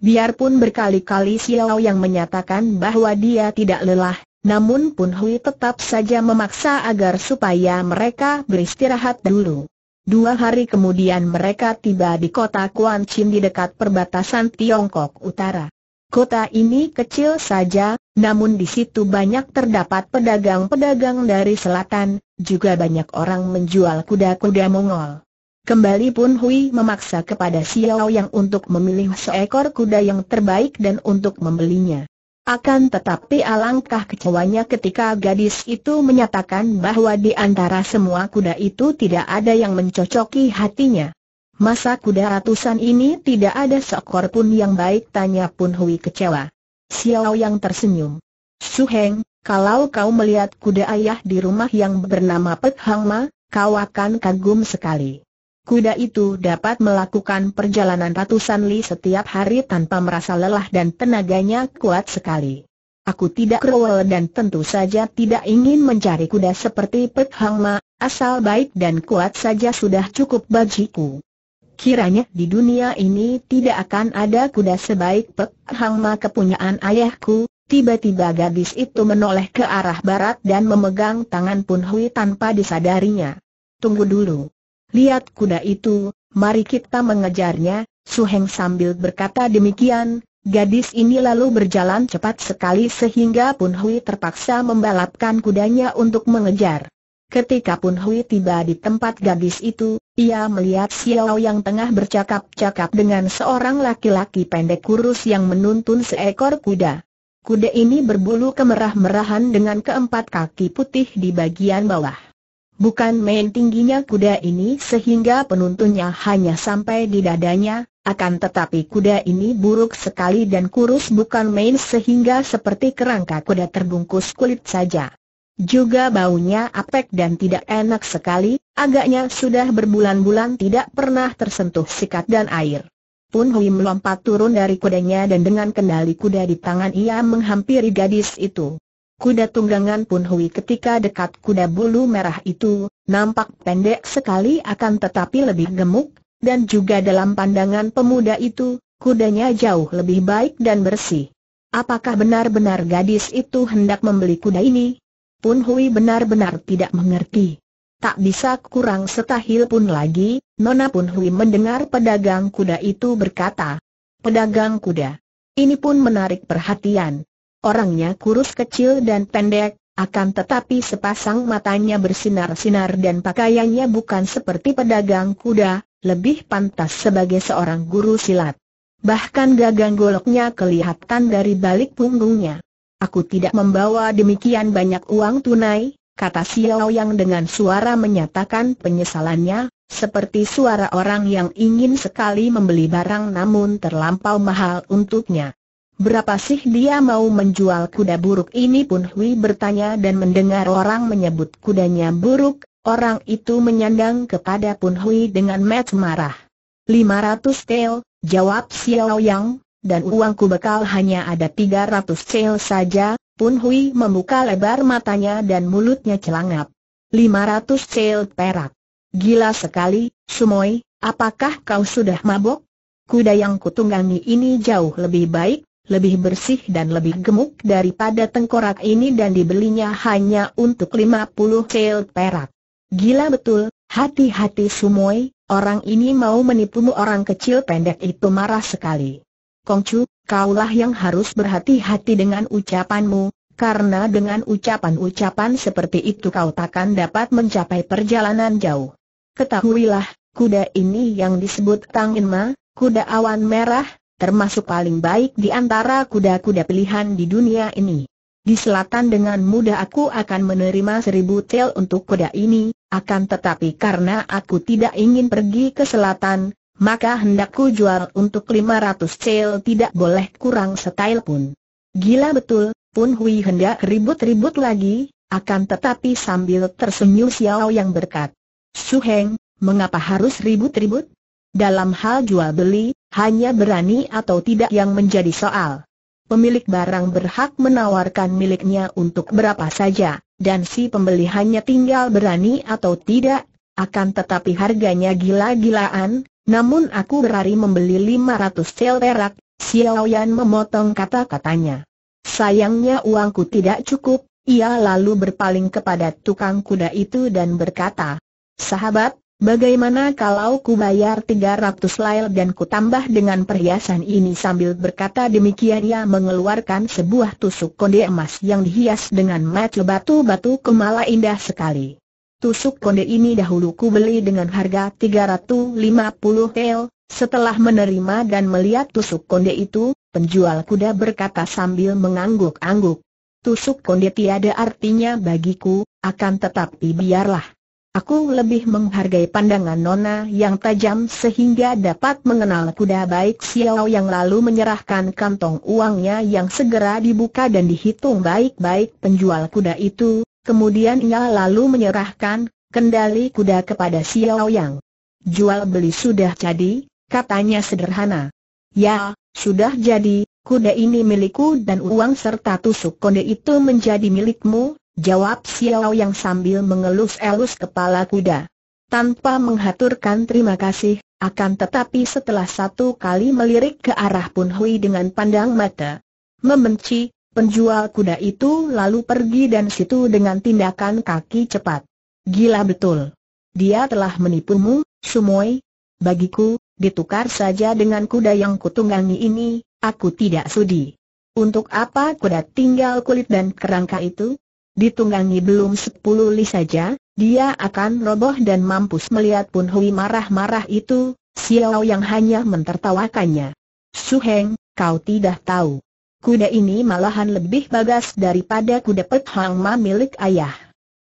Biarpun berkali-kali Xiao Yang menyatakan bahwa dia tidak lelah, namun Pun Hui tetap saja memaksa agar supaya mereka beristirahat dulu. Dua hari kemudian mereka tiba di kota Kuan Chin di dekat perbatasan Tiongkok Utara. Kota ini kecil saja, namun di situ banyak terdapat pedagang-pedagang dari selatan, juga banyak orang menjual kuda-kuda Mongol. Kembali pun Hui memaksa kepada Xiao Yang untuk memilih seekor kuda yang terbaik dan untuk membelinya. Akan tetapi alangkah kecewanya ketika gadis itu menyatakan bahwa di antara semua kuda itu tidak ada yang mencocoki hatinya. Masa kuda ratusan ini tidak ada seekor pun yang baik tanya pun Hui kecewa. Xiao yang tersenyum. Suheng, kalau kau melihat kuda ayah di rumah yang bernama Pek Hang Ma, kau akan kagum sekali kuda itu dapat melakukan perjalanan ratusan li setiap hari tanpa merasa lelah dan tenaganya kuat sekali. Aku tidak rewel dan tentu saja tidak ingin mencari kuda seperti Pek Hang asal baik dan kuat saja sudah cukup bagiku. Kiranya di dunia ini tidak akan ada kuda sebaik Pek Hang kepunyaan ayahku, tiba-tiba gadis itu menoleh ke arah barat dan memegang tangan Pun Hui tanpa disadarinya. Tunggu dulu lihat kuda itu, mari kita mengejarnya, Suheng sambil berkata demikian, gadis ini lalu berjalan cepat sekali sehingga Pun Hui terpaksa membalapkan kudanya untuk mengejar. Ketika Pun Hui tiba di tempat gadis itu, ia melihat Xiao yang tengah bercakap-cakap dengan seorang laki-laki pendek kurus yang menuntun seekor kuda. Kuda ini berbulu kemerah-merahan dengan keempat kaki putih di bagian bawah. Bukan main tingginya kuda ini sehingga penuntunnya hanya sampai di dadanya, akan tetapi kuda ini buruk sekali dan kurus bukan main sehingga seperti kerangka kuda terbungkus kulit saja. Juga baunya apek dan tidak enak sekali, agaknya sudah berbulan-bulan tidak pernah tersentuh sikat dan air. Pun Hui melompat turun dari kudanya dan dengan kendali kuda di tangan ia menghampiri gadis itu. Kuda tunggangan Pun Hui ketika dekat kuda bulu merah itu, nampak pendek sekali akan tetapi lebih gemuk, dan juga dalam pandangan pemuda itu, kudanya jauh lebih baik dan bersih. Apakah benar-benar gadis itu hendak membeli kuda ini? Pun Hui benar-benar tidak mengerti. Tak bisa kurang setahil pun lagi, Nona Pun Hui mendengar pedagang kuda itu berkata, Pedagang kuda. Ini pun menarik perhatian. Orangnya kurus kecil dan pendek, akan tetapi sepasang matanya bersinar-sinar dan pakaiannya bukan seperti pedagang kuda, lebih pantas sebagai seorang guru silat. Bahkan gagang goloknya kelihatan dari balik punggungnya. Aku tidak membawa demikian banyak uang tunai, kata Xiao Yang dengan suara menyatakan penyesalannya, seperti suara orang yang ingin sekali membeli barang namun terlampau mahal untuknya. Berapa sih dia mau menjual kuda buruk ini pun Hui bertanya dan mendengar orang menyebut kudanya buruk, orang itu menyandang kepada Pun Hui dengan mat marah. 500 tel, jawab Xiao Yang, dan uangku bekal hanya ada 300 tel saja, Pun Hui membuka lebar matanya dan mulutnya celangap. 500 tel perak. Gila sekali, sumoi, apakah kau sudah mabok? Kuda yang kutunggangi ini jauh lebih baik, lebih bersih dan lebih gemuk daripada tengkorak ini dan dibelinya hanya untuk 50 sel perak. Gila betul, hati-hati Sumoy, orang ini mau menipumu orang kecil pendek itu marah sekali. Kongcu, kaulah yang harus berhati-hati dengan ucapanmu, karena dengan ucapan-ucapan seperti itu kau takkan dapat mencapai perjalanan jauh. Ketahuilah, kuda ini yang disebut Tang Inma, kuda awan merah, termasuk paling baik di antara kuda-kuda pilihan di dunia ini. Di selatan dengan mudah aku akan menerima seribu tel untuk kuda ini, akan tetapi karena aku tidak ingin pergi ke selatan, maka hendakku jual untuk 500 tel tidak boleh kurang setail pun. Gila betul, Pun Hui hendak ribut-ribut lagi, akan tetapi sambil tersenyum Xiao yang berkat. Su Heng, mengapa harus ribut-ribut? Dalam hal jual beli, hanya berani atau tidak yang menjadi soal. Pemilik barang berhak menawarkan miliknya untuk berapa saja, dan si pembeli hanya tinggal berani atau tidak, akan tetapi harganya gila-gilaan, namun aku berani membeli 500 sel perak, Yan memotong kata-katanya. Sayangnya uangku tidak cukup, ia lalu berpaling kepada tukang kuda itu dan berkata, Sahabat, Bagaimana kalau ku bayar 300 lail dan ku tambah dengan perhiasan ini sambil berkata demikian ia mengeluarkan sebuah tusuk konde emas yang dihias dengan mat batu-batu kemala indah sekali. Tusuk konde ini dahulu ku beli dengan harga 350 lail. setelah menerima dan melihat tusuk konde itu, penjual kuda berkata sambil mengangguk-angguk. Tusuk konde tiada artinya bagiku, akan tetapi biarlah. Aku lebih menghargai pandangan Nona yang tajam sehingga dapat mengenal kuda baik Xiao yang lalu menyerahkan kantong uangnya yang segera dibuka dan dihitung baik-baik penjual kuda itu, kemudian ia lalu menyerahkan kendali kuda kepada Xiao yang. Jual beli sudah jadi, katanya sederhana. Ya, sudah jadi, kuda ini milikku dan uang serta tusuk konde itu menjadi milikmu, Jawab Xiao yang sambil mengelus-elus kepala kuda. Tanpa menghaturkan terima kasih, akan tetapi setelah satu kali melirik ke arah Pun Hui dengan pandang mata. Membenci, penjual kuda itu lalu pergi dan situ dengan tindakan kaki cepat. Gila betul. Dia telah menipumu, Sumoy. Bagiku, ditukar saja dengan kuda yang kutunggangi ini, aku tidak sudi. Untuk apa kuda tinggal kulit dan kerangka itu? Ditunggangi belum sepuluh li saja, dia akan roboh dan mampus melihat Pun Hui marah-marah itu, Xiao yang hanya mentertawakannya. Suheng, kau tidak tahu. Kuda ini malahan lebih bagas daripada kuda Pet Hang Ma milik ayah.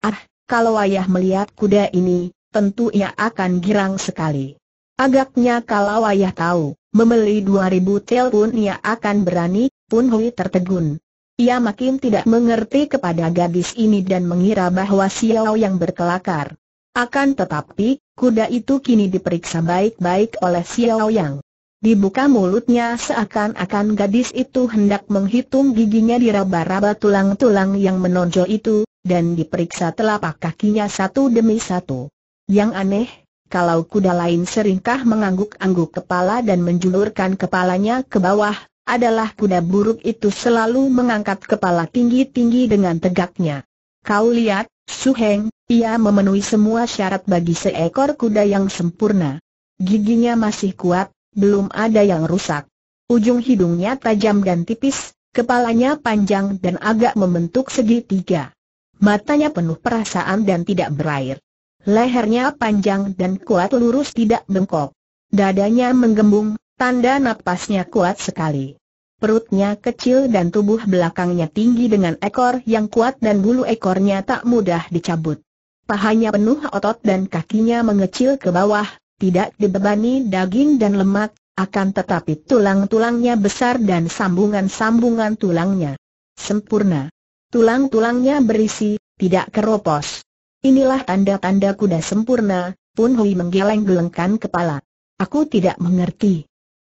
Ah, kalau ayah melihat kuda ini, tentu ia akan girang sekali. Agaknya kalau ayah tahu, membeli ribu tel pun ia akan berani, Pun Hui tertegun. Ia makin tidak mengerti kepada gadis ini dan mengira bahwa Xiao yang berkelakar. Akan tetapi, kuda itu kini diperiksa baik-baik oleh Xiao yang. Dibuka mulutnya seakan-akan gadis itu hendak menghitung giginya di raba-raba tulang-tulang yang menonjol itu, dan diperiksa telapak kakinya satu demi satu. Yang aneh, kalau kuda lain seringkah mengangguk-angguk kepala dan menjulurkan kepalanya ke bawah, adalah kuda buruk itu selalu mengangkat kepala tinggi-tinggi dengan tegaknya. Kau lihat, Su Heng, ia memenuhi semua syarat bagi seekor kuda yang sempurna. Giginya masih kuat, belum ada yang rusak. Ujung hidungnya tajam dan tipis, kepalanya panjang dan agak membentuk segitiga. Matanya penuh perasaan dan tidak berair. Lehernya panjang dan kuat lurus tidak bengkok. Dadanya menggembung, Tanda napasnya kuat sekali. Perutnya kecil dan tubuh belakangnya tinggi dengan ekor yang kuat dan bulu ekornya tak mudah dicabut. Pahanya penuh otot dan kakinya mengecil ke bawah, tidak dibebani daging dan lemak, akan tetapi tulang-tulangnya besar dan sambungan-sambungan tulangnya sempurna. Tulang-tulangnya berisi, tidak keropos. Inilah tanda-tanda kuda sempurna, Pun Hui menggeleng-gelengkan kepala. Aku tidak mengerti.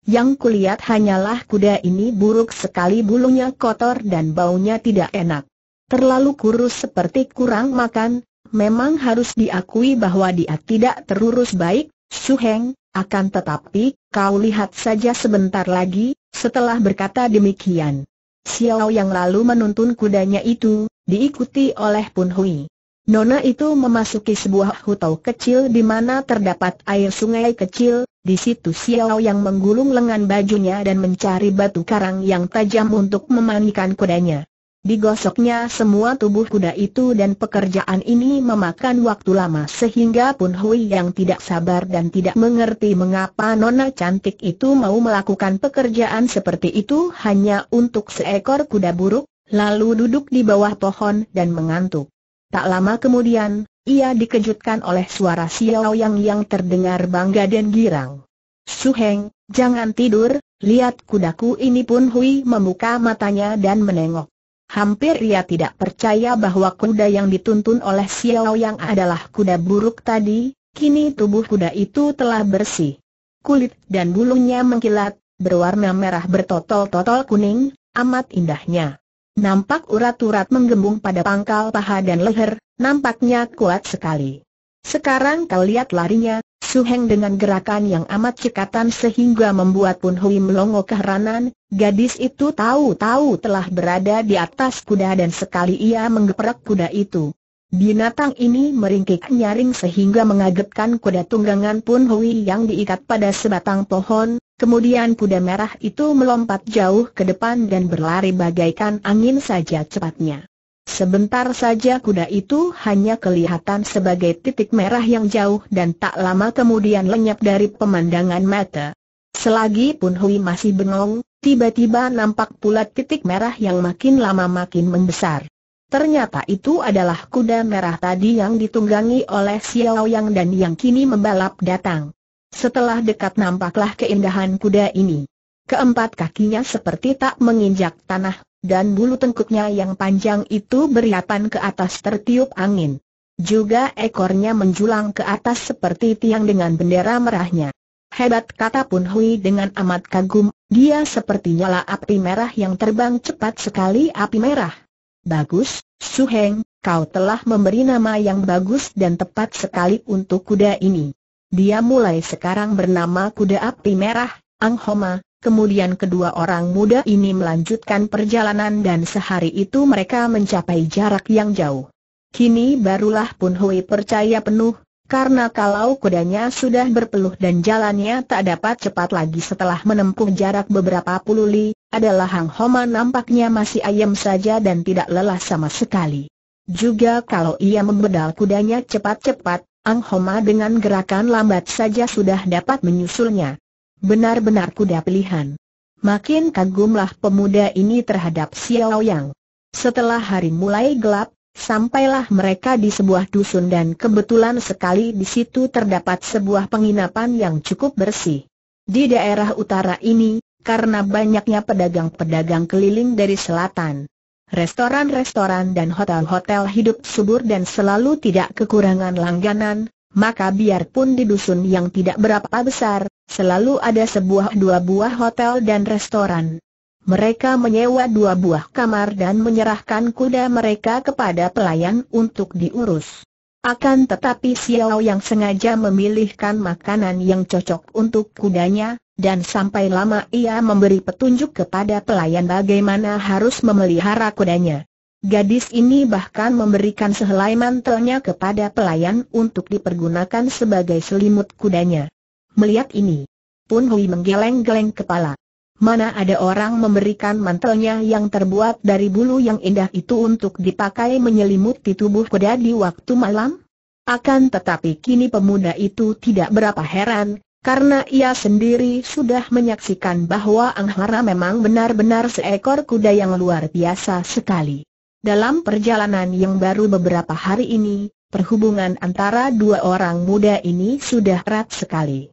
Yang kulihat hanyalah kuda ini buruk sekali bulunya kotor dan baunya tidak enak. Terlalu kurus seperti kurang makan, memang harus diakui bahwa dia tidak terurus baik, Suheng, akan tetapi, kau lihat saja sebentar lagi, setelah berkata demikian. Xiao yang lalu menuntun kudanya itu, diikuti oleh Pun Hui. Nona itu memasuki sebuah hutau kecil di mana terdapat air sungai kecil, di situ Xiao yang menggulung lengan bajunya dan mencari batu karang yang tajam untuk memanikan kudanya. Digosoknya semua tubuh kuda itu dan pekerjaan ini memakan waktu lama sehingga Pun Hui yang tidak sabar dan tidak mengerti mengapa nona cantik itu mau melakukan pekerjaan seperti itu hanya untuk seekor kuda buruk, lalu duduk di bawah pohon dan mengantuk. Tak lama kemudian, ia dikejutkan oleh suara Xiao Yang yang terdengar bangga dan girang. Suheng, jangan tidur, lihat kudaku ini pun Hui membuka matanya dan menengok. Hampir ia tidak percaya bahwa kuda yang dituntun oleh Xiao Yang adalah kuda buruk tadi, kini tubuh kuda itu telah bersih. Kulit dan bulunya mengkilat, berwarna merah bertotol-totol kuning, amat indahnya. Nampak urat-urat menggembung pada pangkal paha dan leher, nampaknya kuat sekali. Sekarang kau lihat larinya, Suheng dengan gerakan yang amat cekatan sehingga membuat Pun Hui melongo keheranan, gadis itu tahu-tahu telah berada di atas kuda dan sekali ia menggeprek kuda itu. Binatang ini meringkik nyaring sehingga mengagetkan kuda tunggangan Pun Hui yang diikat pada sebatang pohon, kemudian kuda merah itu melompat jauh ke depan dan berlari bagaikan angin saja cepatnya. Sebentar saja kuda itu hanya kelihatan sebagai titik merah yang jauh dan tak lama kemudian lenyap dari pemandangan mata. Selagi Pun Hui masih bengong, tiba-tiba nampak pula titik merah yang makin lama makin membesar. Ternyata itu adalah kuda merah tadi yang ditunggangi oleh Xiao Yang dan yang kini membalap datang. Setelah dekat nampaklah keindahan kuda ini. Keempat kakinya seperti tak menginjak tanah, dan bulu tengkuknya yang panjang itu beriapan ke atas tertiup angin. Juga ekornya menjulang ke atas seperti tiang dengan bendera merahnya. Hebat kata Pun Hui dengan amat kagum, dia seperti nyala api merah yang terbang cepat sekali api merah. Bagus, Su Heng, kau telah memberi nama yang bagus dan tepat sekali untuk kuda ini. Dia mulai sekarang bernama kuda api merah, Ang Homa. Kemudian kedua orang muda ini melanjutkan perjalanan dan sehari itu mereka mencapai jarak yang jauh. Kini barulah Pun Hui percaya penuh, karena kalau kudanya sudah berpeluh dan jalannya tak dapat cepat lagi setelah menempuh jarak beberapa puluh li, adalah Hang Homa nampaknya masih ayam saja dan tidak lelah sama sekali. Juga kalau ia membedal kudanya cepat-cepat, Ang Homa dengan gerakan lambat saja sudah dapat menyusulnya. Benar-benar kuda pilihan. Makin kagumlah pemuda ini terhadap Xiao Yang. Setelah hari mulai gelap, sampailah mereka di sebuah dusun dan kebetulan sekali di situ terdapat sebuah penginapan yang cukup bersih. Di daerah utara ini, karena banyaknya pedagang-pedagang keliling dari selatan. Restoran-restoran dan hotel-hotel hidup subur dan selalu tidak kekurangan langganan, maka biarpun di dusun yang tidak berapa besar, selalu ada sebuah dua buah hotel dan restoran. Mereka menyewa dua buah kamar dan menyerahkan kuda mereka kepada pelayan untuk diurus. Akan tetapi Xiao yang sengaja memilihkan makanan yang cocok untuk kudanya, dan sampai lama ia memberi petunjuk kepada pelayan bagaimana harus memelihara kudanya. Gadis ini bahkan memberikan sehelai mantelnya kepada pelayan untuk dipergunakan sebagai selimut kudanya. Melihat ini, Pun Hui menggeleng-geleng kepala. Mana ada orang memberikan mantelnya yang terbuat dari bulu yang indah itu untuk dipakai menyelimuti tubuh kuda di waktu malam? Akan tetapi kini pemuda itu tidak berapa heran, karena ia sendiri sudah menyaksikan bahwa Anghara memang benar-benar seekor kuda yang luar biasa sekali. Dalam perjalanan yang baru beberapa hari ini, perhubungan antara dua orang muda ini sudah erat sekali.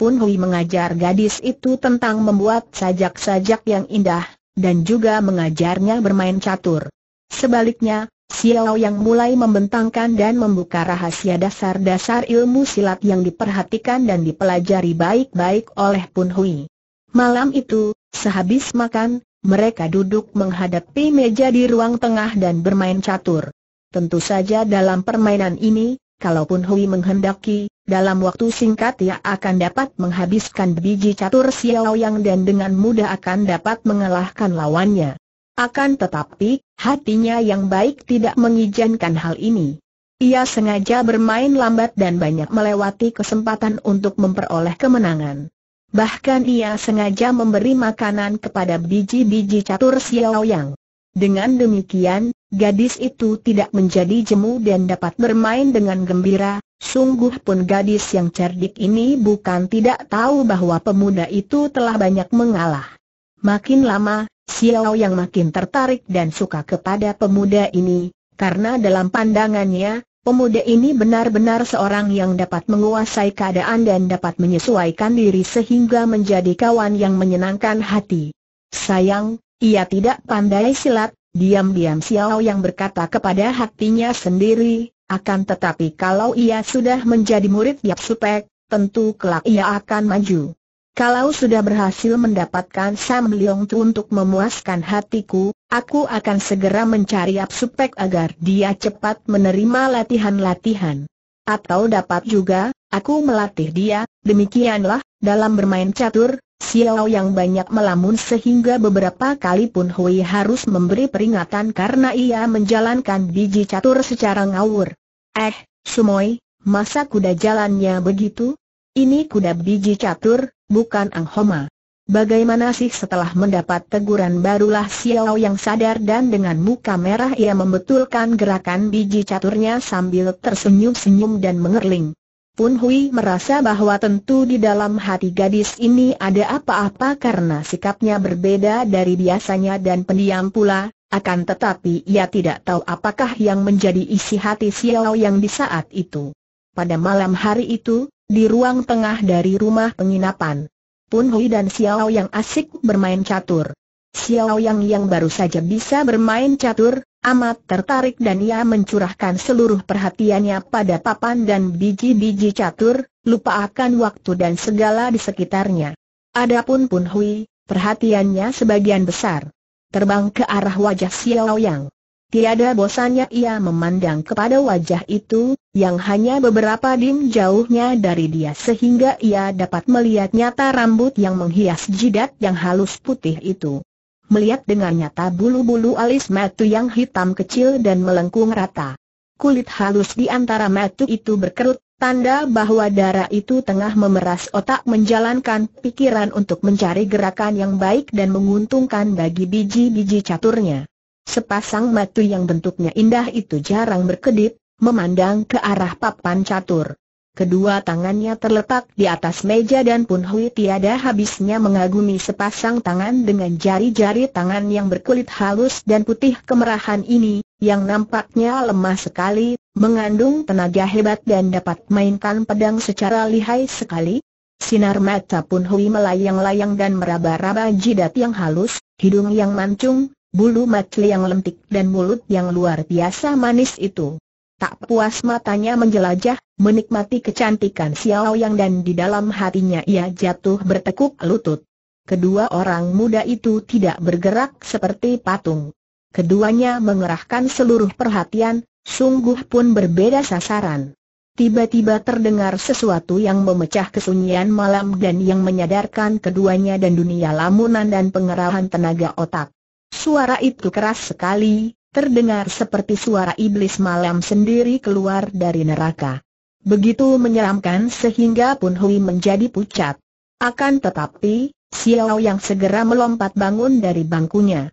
Pun Hui mengajar gadis itu tentang membuat sajak-sajak yang indah, dan juga mengajarnya bermain catur. Sebaliknya, Xiao yang mulai membentangkan dan membuka rahasia dasar-dasar ilmu silat yang diperhatikan dan dipelajari baik-baik oleh Pun Hui. Malam itu, sehabis makan, mereka duduk menghadapi meja di ruang tengah dan bermain catur. Tentu saja dalam permainan ini, kalaupun Hui menghendaki, dalam waktu singkat ia akan dapat menghabiskan biji catur Xiao Yang dan dengan mudah akan dapat mengalahkan lawannya. Akan tetapi, hatinya yang baik tidak mengizinkan hal ini. Ia sengaja bermain lambat dan banyak melewati kesempatan untuk memperoleh kemenangan. Bahkan ia sengaja memberi makanan kepada biji-biji catur Xiao Yang. Dengan demikian, gadis itu tidak menjadi jemu dan dapat bermain dengan gembira, Sungguh pun gadis yang cerdik ini bukan tidak tahu bahwa pemuda itu telah banyak mengalah. Makin lama, Xiao yang makin tertarik dan suka kepada pemuda ini, karena dalam pandangannya, pemuda ini benar-benar seorang yang dapat menguasai keadaan dan dapat menyesuaikan diri sehingga menjadi kawan yang menyenangkan hati. Sayang, ia tidak pandai silat, diam-diam Xiao yang berkata kepada hatinya sendiri, akan tetapi kalau ia sudah menjadi murid Yap Supek, tentu kelak ia akan maju. Kalau sudah berhasil mendapatkan Sam Leong Tu untuk memuaskan hatiku, aku akan segera mencari Yap Supek agar dia cepat menerima latihan-latihan. Atau dapat juga, aku melatih dia, demikianlah, dalam bermain catur, Xiao yang banyak melamun sehingga beberapa kali pun Hui harus memberi peringatan karena ia menjalankan biji catur secara ngawur. Eh, Sumoy, masa kuda jalannya begitu? Ini kuda biji catur, bukan anghoma. Bagaimana sih setelah mendapat teguran barulah Xiao yang sadar dan dengan muka merah ia membetulkan gerakan biji caturnya sambil tersenyum-senyum dan mengerling. Pun Hui merasa bahwa tentu di dalam hati gadis ini ada apa-apa karena sikapnya berbeda dari biasanya dan pendiam pula, akan tetapi ia tidak tahu apakah yang menjadi isi hati Xiao yang di saat itu. Pada malam hari itu, di ruang tengah dari rumah penginapan, Pun Hui dan Xiao yang asik bermain catur. Xiao Yang yang baru saja bisa bermain catur, amat tertarik dan ia mencurahkan seluruh perhatiannya pada papan dan biji-biji catur, lupa akan waktu dan segala di sekitarnya. Adapun Pun Hui, perhatiannya sebagian besar terbang ke arah wajah Xiao Yang. Tiada bosannya ia memandang kepada wajah itu, yang hanya beberapa dim jauhnya dari dia sehingga ia dapat melihat nyata rambut yang menghias jidat yang halus putih itu. Melihat dengan nyata bulu-bulu alis matu yang hitam kecil dan melengkung rata. Kulit halus di antara matu itu berkerut Tanda bahwa darah itu tengah memeras otak menjalankan pikiran untuk mencari gerakan yang baik dan menguntungkan bagi biji-biji caturnya. Sepasang mata yang bentuknya indah itu jarang berkedip, memandang ke arah papan catur. Kedua tangannya terletak di atas meja dan Pun Hui tiada habisnya mengagumi sepasang tangan dengan jari-jari tangan yang berkulit halus dan putih kemerahan ini, yang nampaknya lemah sekali, mengandung tenaga hebat dan dapat mainkan pedang secara lihai sekali. Sinar mata Pun Hui melayang-layang dan meraba-raba jidat yang halus, hidung yang mancung, bulu mata yang lentik dan mulut yang luar biasa manis itu. Tak puas matanya menjelajah, menikmati kecantikan Xiao Yang dan di dalam hatinya ia jatuh bertekuk lutut. Kedua orang muda itu tidak bergerak seperti patung. Keduanya mengerahkan seluruh perhatian, sungguh pun berbeda sasaran. Tiba-tiba terdengar sesuatu yang memecah kesunyian malam dan yang menyadarkan keduanya dan dunia lamunan dan pengerahan tenaga otak. Suara itu keras sekali, terdengar seperti suara iblis malam sendiri keluar dari neraka. Begitu menyeramkan sehingga Pun Hui menjadi pucat. Akan tetapi, Xiao yang segera melompat bangun dari bangkunya.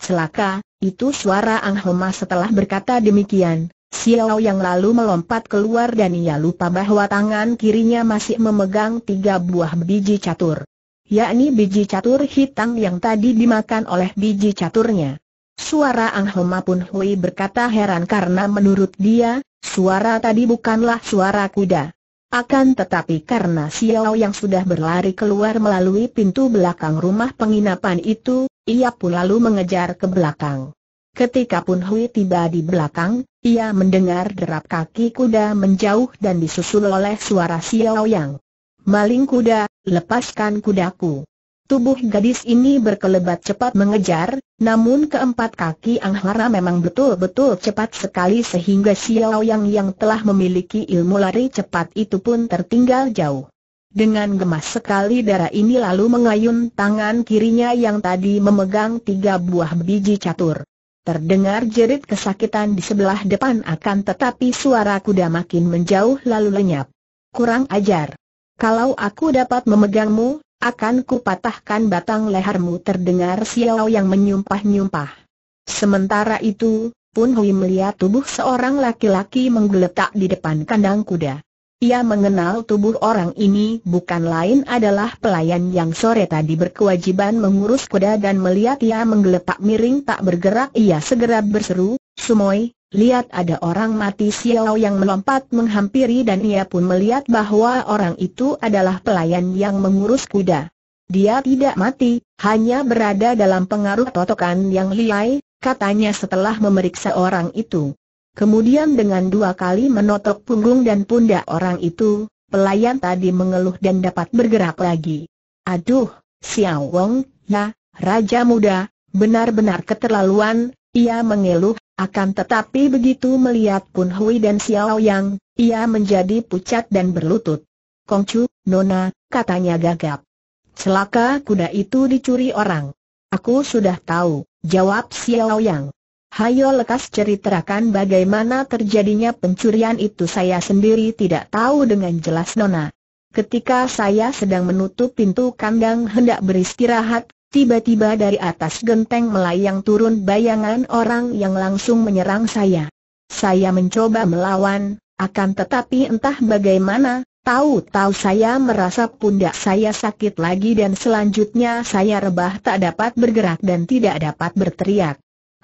Celaka, itu suara Ang Homa setelah berkata demikian. Xiao yang lalu melompat keluar dan ia lupa bahwa tangan kirinya masih memegang tiga buah biji catur. Yakni biji catur hitam yang tadi dimakan oleh biji caturnya. Suara Ang Homa pun Hui berkata heran karena menurut dia, suara tadi bukanlah suara kuda. Akan tetapi karena Xiao yang sudah berlari keluar melalui pintu belakang rumah penginapan itu, ia pun lalu mengejar ke belakang. Ketika Pun Hui tiba di belakang, ia mendengar derap kaki kuda menjauh dan disusul oleh suara Xiao yang. Maling kuda, lepaskan kudaku. Tubuh gadis ini berkelebat cepat mengejar, namun keempat kaki Ang memang betul-betul cepat sekali sehingga Xiao Yang yang telah memiliki ilmu lari cepat itu pun tertinggal jauh. Dengan gemas sekali darah ini lalu mengayun tangan kirinya yang tadi memegang tiga buah biji catur. Terdengar jerit kesakitan di sebelah depan akan tetapi suara kuda makin menjauh lalu lenyap. Kurang ajar. Kalau aku dapat memegangmu, akan kupatahkan batang lehermu terdengar Xiao yang menyumpah-nyumpah. Sementara itu, Pun Hui melihat tubuh seorang laki-laki menggeletak di depan kandang kuda. Ia mengenal tubuh orang ini bukan lain adalah pelayan yang sore tadi berkewajiban mengurus kuda dan melihat ia menggeletak miring tak bergerak ia segera berseru, Sumoi, Lihat ada orang mati Xiao yang melompat menghampiri dan ia pun melihat bahwa orang itu adalah pelayan yang mengurus kuda. Dia tidak mati, hanya berada dalam pengaruh totokan yang liai, katanya setelah memeriksa orang itu. Kemudian dengan dua kali menotok punggung dan pundak orang itu, pelayan tadi mengeluh dan dapat bergerak lagi. Aduh, Xiao Wong, ya, Raja Muda, benar-benar keterlaluan, ia mengeluh akan tetapi begitu melihat Kun Hui dan Xiao Yang, ia menjadi pucat dan berlutut. Kong Chu, Nona, katanya gagap. Celaka kuda itu dicuri orang. Aku sudah tahu, jawab Xiao Yang. Hayo lekas ceritakan bagaimana terjadinya pencurian itu saya sendiri tidak tahu dengan jelas Nona. Ketika saya sedang menutup pintu kandang hendak beristirahat, Tiba-tiba dari atas genteng melayang turun bayangan orang yang langsung menyerang saya. Saya mencoba melawan, akan tetapi entah bagaimana, tahu-tahu saya merasa pundak saya sakit lagi dan selanjutnya saya rebah tak dapat bergerak dan tidak dapat berteriak.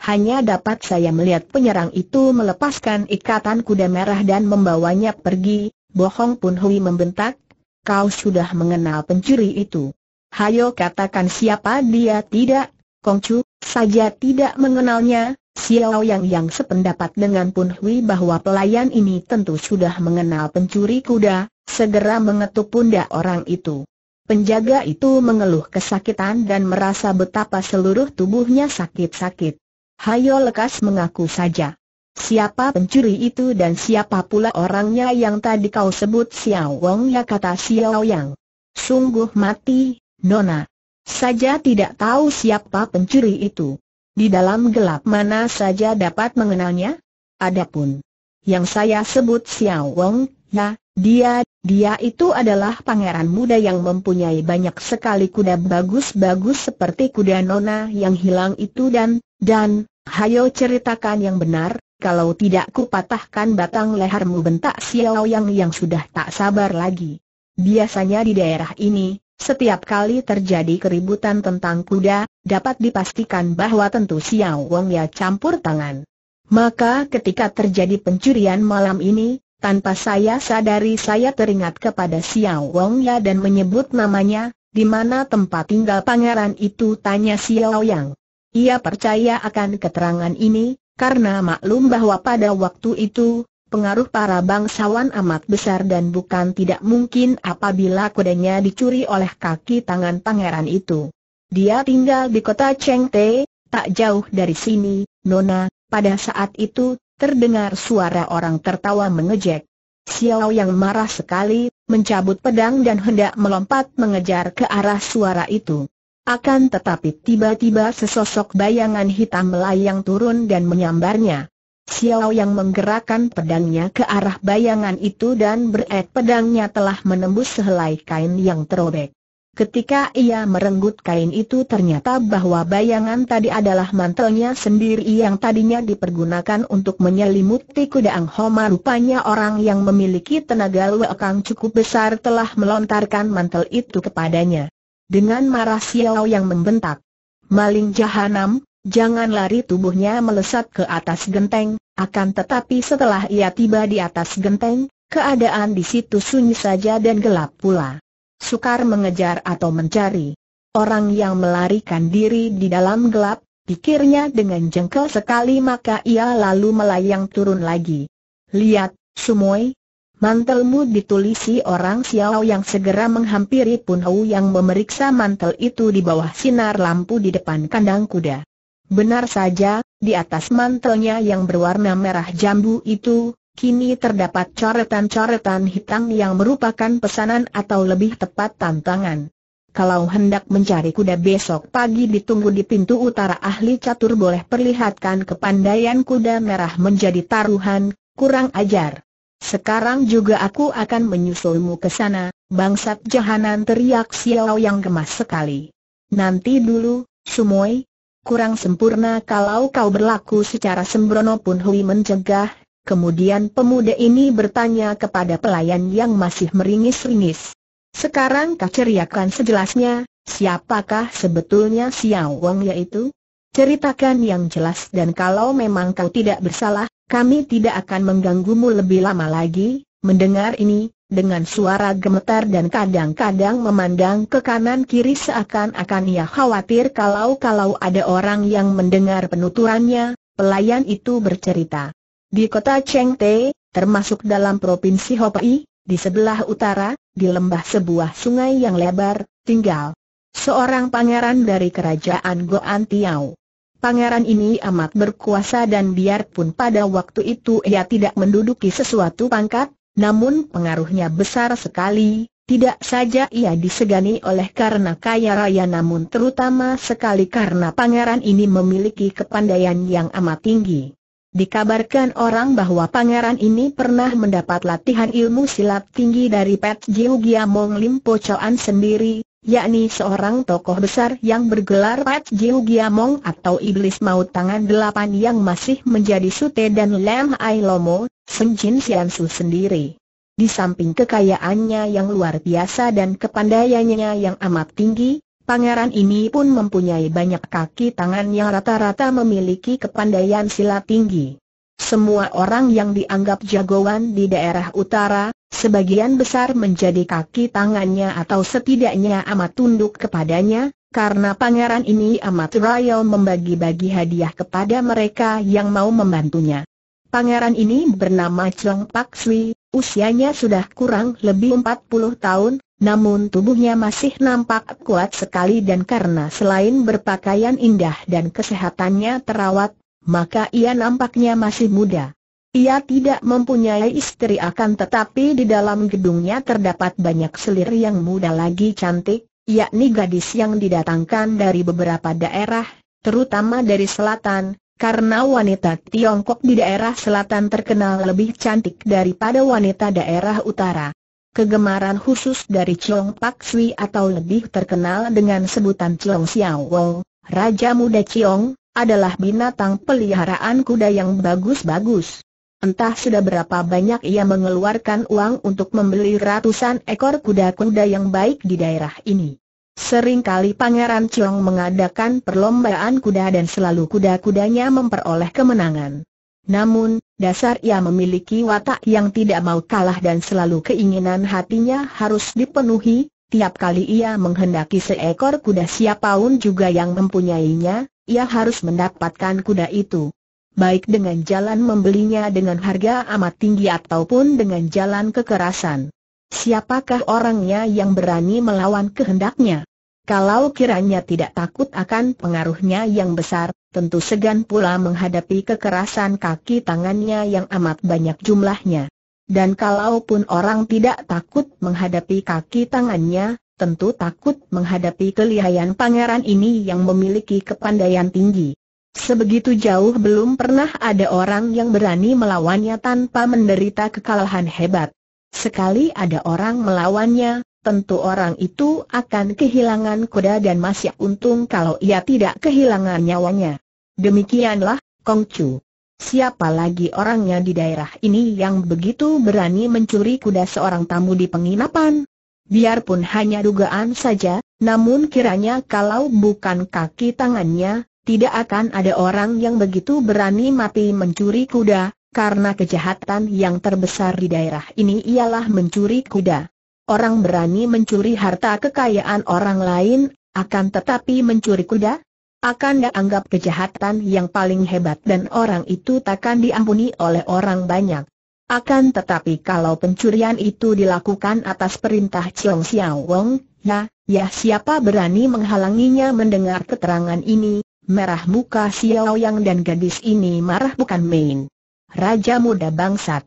Hanya dapat saya melihat penyerang itu melepaskan ikatan kuda merah dan membawanya pergi, bohong pun Hui membentak, kau sudah mengenal pencuri itu hayo katakan siapa dia tidak, Kongcu, saja tidak mengenalnya, Xiao Yang yang sependapat dengan Pun Hui bahwa pelayan ini tentu sudah mengenal pencuri kuda, segera mengetuk pundak orang itu. Penjaga itu mengeluh kesakitan dan merasa betapa seluruh tubuhnya sakit-sakit. Hayo lekas mengaku saja. Siapa pencuri itu dan siapa pula orangnya yang tadi kau sebut Xiao Wong ya kata Xiao Yang. Sungguh mati, Nona. Saja tidak tahu siapa pencuri itu. Di dalam gelap mana saja dapat mengenalnya? Adapun yang saya sebut Xiao Wong, ya, dia, dia itu adalah pangeran muda yang mempunyai banyak sekali kuda bagus-bagus seperti kuda Nona yang hilang itu dan, dan, hayo ceritakan yang benar, kalau tidak kupatahkan batang lehermu bentak Xiao Yang yang sudah tak sabar lagi. Biasanya di daerah ini, setiap kali terjadi keributan tentang kuda, dapat dipastikan bahwa tentu Xiao Wong ya campur tangan. Maka ketika terjadi pencurian malam ini, tanpa saya sadari saya teringat kepada Xiao Wong ya dan menyebut namanya, di mana tempat tinggal pangeran itu tanya Xiao Yang. Ia percaya akan keterangan ini, karena maklum bahwa pada waktu itu, pengaruh para bangsawan amat besar dan bukan tidak mungkin apabila kudanya dicuri oleh kaki tangan pangeran itu. Dia tinggal di kota Chengte, tak jauh dari sini, Nona, pada saat itu, terdengar suara orang tertawa mengejek. Xiao yang marah sekali, mencabut pedang dan hendak melompat mengejar ke arah suara itu. Akan tetapi tiba-tiba sesosok bayangan hitam melayang turun dan menyambarnya. Xiao yang menggerakkan pedangnya ke arah bayangan itu dan berek pedangnya telah menembus sehelai kain yang terobek. Ketika ia merenggut kain itu ternyata bahwa bayangan tadi adalah mantelnya sendiri yang tadinya dipergunakan untuk menyelimuti kuda Ang Homa rupanya orang yang memiliki tenaga lekang cukup besar telah melontarkan mantel itu kepadanya. Dengan marah Xiao yang membentak, Maling jahanam, Jangan lari tubuhnya melesat ke atas genteng, akan tetapi setelah ia tiba di atas genteng, keadaan di situ sunyi saja dan gelap pula. Sukar mengejar atau mencari. Orang yang melarikan diri di dalam gelap, pikirnya dengan jengkel sekali maka ia lalu melayang turun lagi. Lihat, Sumoy, Mantelmu ditulisi orang Xiao yang segera menghampiri Pun Hou yang memeriksa mantel itu di bawah sinar lampu di depan kandang kuda. Benar saja, di atas mantelnya yang berwarna merah jambu itu, kini terdapat coretan-coretan hitam yang merupakan pesanan atau lebih tepat tantangan. Kalau hendak mencari kuda besok pagi ditunggu di pintu utara ahli catur boleh perlihatkan kepandaian kuda merah menjadi taruhan, kurang ajar. Sekarang juga aku akan menyusulmu ke sana, bangsat jahanan teriak Xiao yang gemas sekali. Nanti dulu, Sumoi, kurang sempurna kalau kau berlaku secara sembrono pun Hui mencegah, kemudian pemuda ini bertanya kepada pelayan yang masih meringis-ringis. Sekarang kau ceriakan sejelasnya, siapakah sebetulnya Xiao Wang yaitu? Ceritakan yang jelas dan kalau memang kau tidak bersalah, kami tidak akan mengganggumu lebih lama lagi, mendengar ini, dengan suara gemetar dan kadang-kadang memandang ke kanan kiri seakan-akan ia khawatir kalau-kalau ada orang yang mendengar penuturannya, pelayan itu bercerita. Di kota Chengte, termasuk dalam provinsi Hopei, di sebelah utara, di lembah sebuah sungai yang lebar, tinggal seorang pangeran dari kerajaan Goan Tiao. Pangeran ini amat berkuasa dan biarpun pada waktu itu ia tidak menduduki sesuatu pangkat, namun pengaruhnya besar sekali, tidak saja ia disegani oleh karena kaya raya namun terutama sekali karena pangeran ini memiliki kepandaian yang amat tinggi. Dikabarkan orang bahwa pangeran ini pernah mendapat latihan ilmu silat tinggi dari Pet Jiu Giamong Lim Pocoan sendiri, yakni seorang tokoh besar yang bergelar Pat Jiu Giamong atau Iblis Maut Tangan Delapan yang masih menjadi sute dan Lam Ai Lomo, Sun Jin Sian Su sendiri. Di samping kekayaannya yang luar biasa dan kepandaiannya yang amat tinggi, pangeran ini pun mempunyai banyak kaki tangan yang rata-rata memiliki kepandaian silat tinggi. Semua orang yang dianggap jagoan di daerah utara, Sebagian besar menjadi kaki tangannya atau setidaknya amat tunduk kepadanya, karena pangeran ini amat royal membagi-bagi hadiah kepada mereka yang mau membantunya. Pangeran ini bernama Chong Pak Sui, usianya sudah kurang lebih 40 tahun, namun tubuhnya masih nampak kuat sekali dan karena selain berpakaian indah dan kesehatannya terawat, maka ia nampaknya masih muda. Ia tidak mempunyai istri akan tetapi di dalam gedungnya terdapat banyak selir yang muda lagi cantik, yakni gadis yang didatangkan dari beberapa daerah, terutama dari selatan, karena wanita Tiongkok di daerah selatan terkenal lebih cantik daripada wanita daerah utara. Kegemaran khusus dari Chong Pak Sui atau lebih terkenal dengan sebutan Chong Xiao Wong, Raja Muda Chong, adalah binatang peliharaan kuda yang bagus-bagus. Entah sudah berapa banyak ia mengeluarkan uang untuk membeli ratusan ekor kuda-kuda yang baik di daerah ini. Seringkali Pangeran Chong mengadakan perlombaan kuda dan selalu kuda-kudanya memperoleh kemenangan. Namun, dasar ia memiliki watak yang tidak mau kalah dan selalu keinginan hatinya harus dipenuhi, tiap kali ia menghendaki seekor kuda siapapun juga yang mempunyainya, ia harus mendapatkan kuda itu baik dengan jalan membelinya dengan harga amat tinggi ataupun dengan jalan kekerasan. Siapakah orangnya yang berani melawan kehendaknya? Kalau kiranya tidak takut akan pengaruhnya yang besar, tentu segan pula menghadapi kekerasan kaki tangannya yang amat banyak jumlahnya. Dan kalaupun orang tidak takut menghadapi kaki tangannya, tentu takut menghadapi kelihayan pangeran ini yang memiliki kepandaian tinggi. Sebegitu jauh belum pernah ada orang yang berani melawannya tanpa menderita kekalahan hebat. Sekali ada orang melawannya, tentu orang itu akan kehilangan kuda dan masih untung kalau ia tidak kehilangan nyawanya. Demikianlah, Kongcu. Siapa lagi orangnya di daerah ini yang begitu berani mencuri kuda seorang tamu di penginapan? Biarpun hanya dugaan saja, namun kiranya kalau bukan kaki tangannya, tidak akan ada orang yang begitu berani mati mencuri kuda, karena kejahatan yang terbesar di daerah ini ialah mencuri kuda. Orang berani mencuri harta kekayaan orang lain, akan tetapi mencuri kuda? Akan dianggap kejahatan yang paling hebat dan orang itu takkan diampuni oleh orang banyak. Akan tetapi kalau pencurian itu dilakukan atas perintah Chong Xiao Wong, ya, ya siapa berani menghalanginya mendengar keterangan ini, Merah muka Yang dan gadis ini marah bukan main. Raja muda bangsat.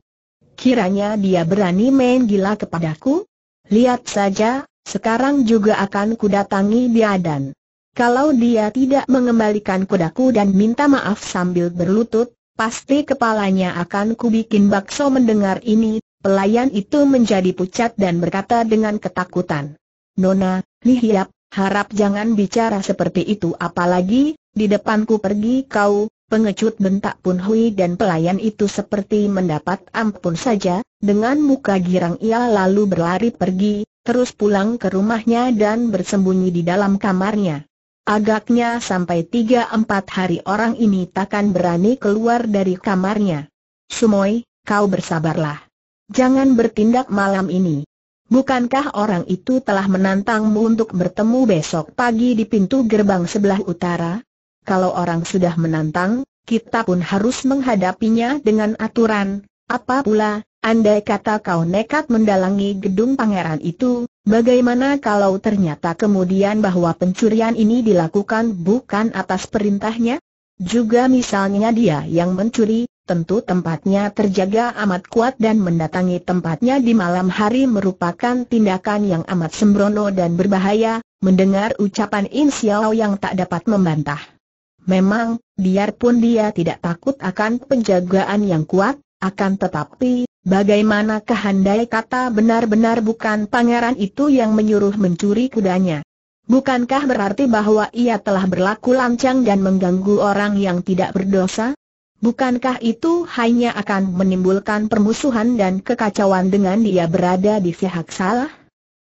Kiranya dia berani main gila kepadaku? Lihat saja, sekarang juga akan kudatangi dia dan kalau dia tidak mengembalikan kudaku dan minta maaf sambil berlutut, pasti kepalanya akan kubikin bakso mendengar ini, pelayan itu menjadi pucat dan berkata dengan ketakutan. Nona, lihat, harap jangan bicara seperti itu apalagi, di depanku pergi kau, pengecut bentak Pun Hui dan pelayan itu seperti mendapat ampun saja, dengan muka girang ia lalu berlari pergi, terus pulang ke rumahnya dan bersembunyi di dalam kamarnya. Agaknya sampai tiga empat hari orang ini takkan berani keluar dari kamarnya. Sumoy, kau bersabarlah. Jangan bertindak malam ini. Bukankah orang itu telah menantangmu untuk bertemu besok pagi di pintu gerbang sebelah utara? kalau orang sudah menantang, kita pun harus menghadapinya dengan aturan. Apa pula, andai kata kau nekat mendalangi gedung pangeran itu, bagaimana kalau ternyata kemudian bahwa pencurian ini dilakukan bukan atas perintahnya? Juga misalnya dia yang mencuri, tentu tempatnya terjaga amat kuat dan mendatangi tempatnya di malam hari merupakan tindakan yang amat sembrono dan berbahaya, mendengar ucapan insyao yang tak dapat membantah. Memang, biarpun dia tidak takut akan penjagaan yang kuat, akan tetapi, bagaimana kehandai kata benar-benar bukan pangeran itu yang menyuruh mencuri kudanya. Bukankah berarti bahwa ia telah berlaku lancang dan mengganggu orang yang tidak berdosa? Bukankah itu hanya akan menimbulkan permusuhan dan kekacauan dengan dia berada di pihak salah?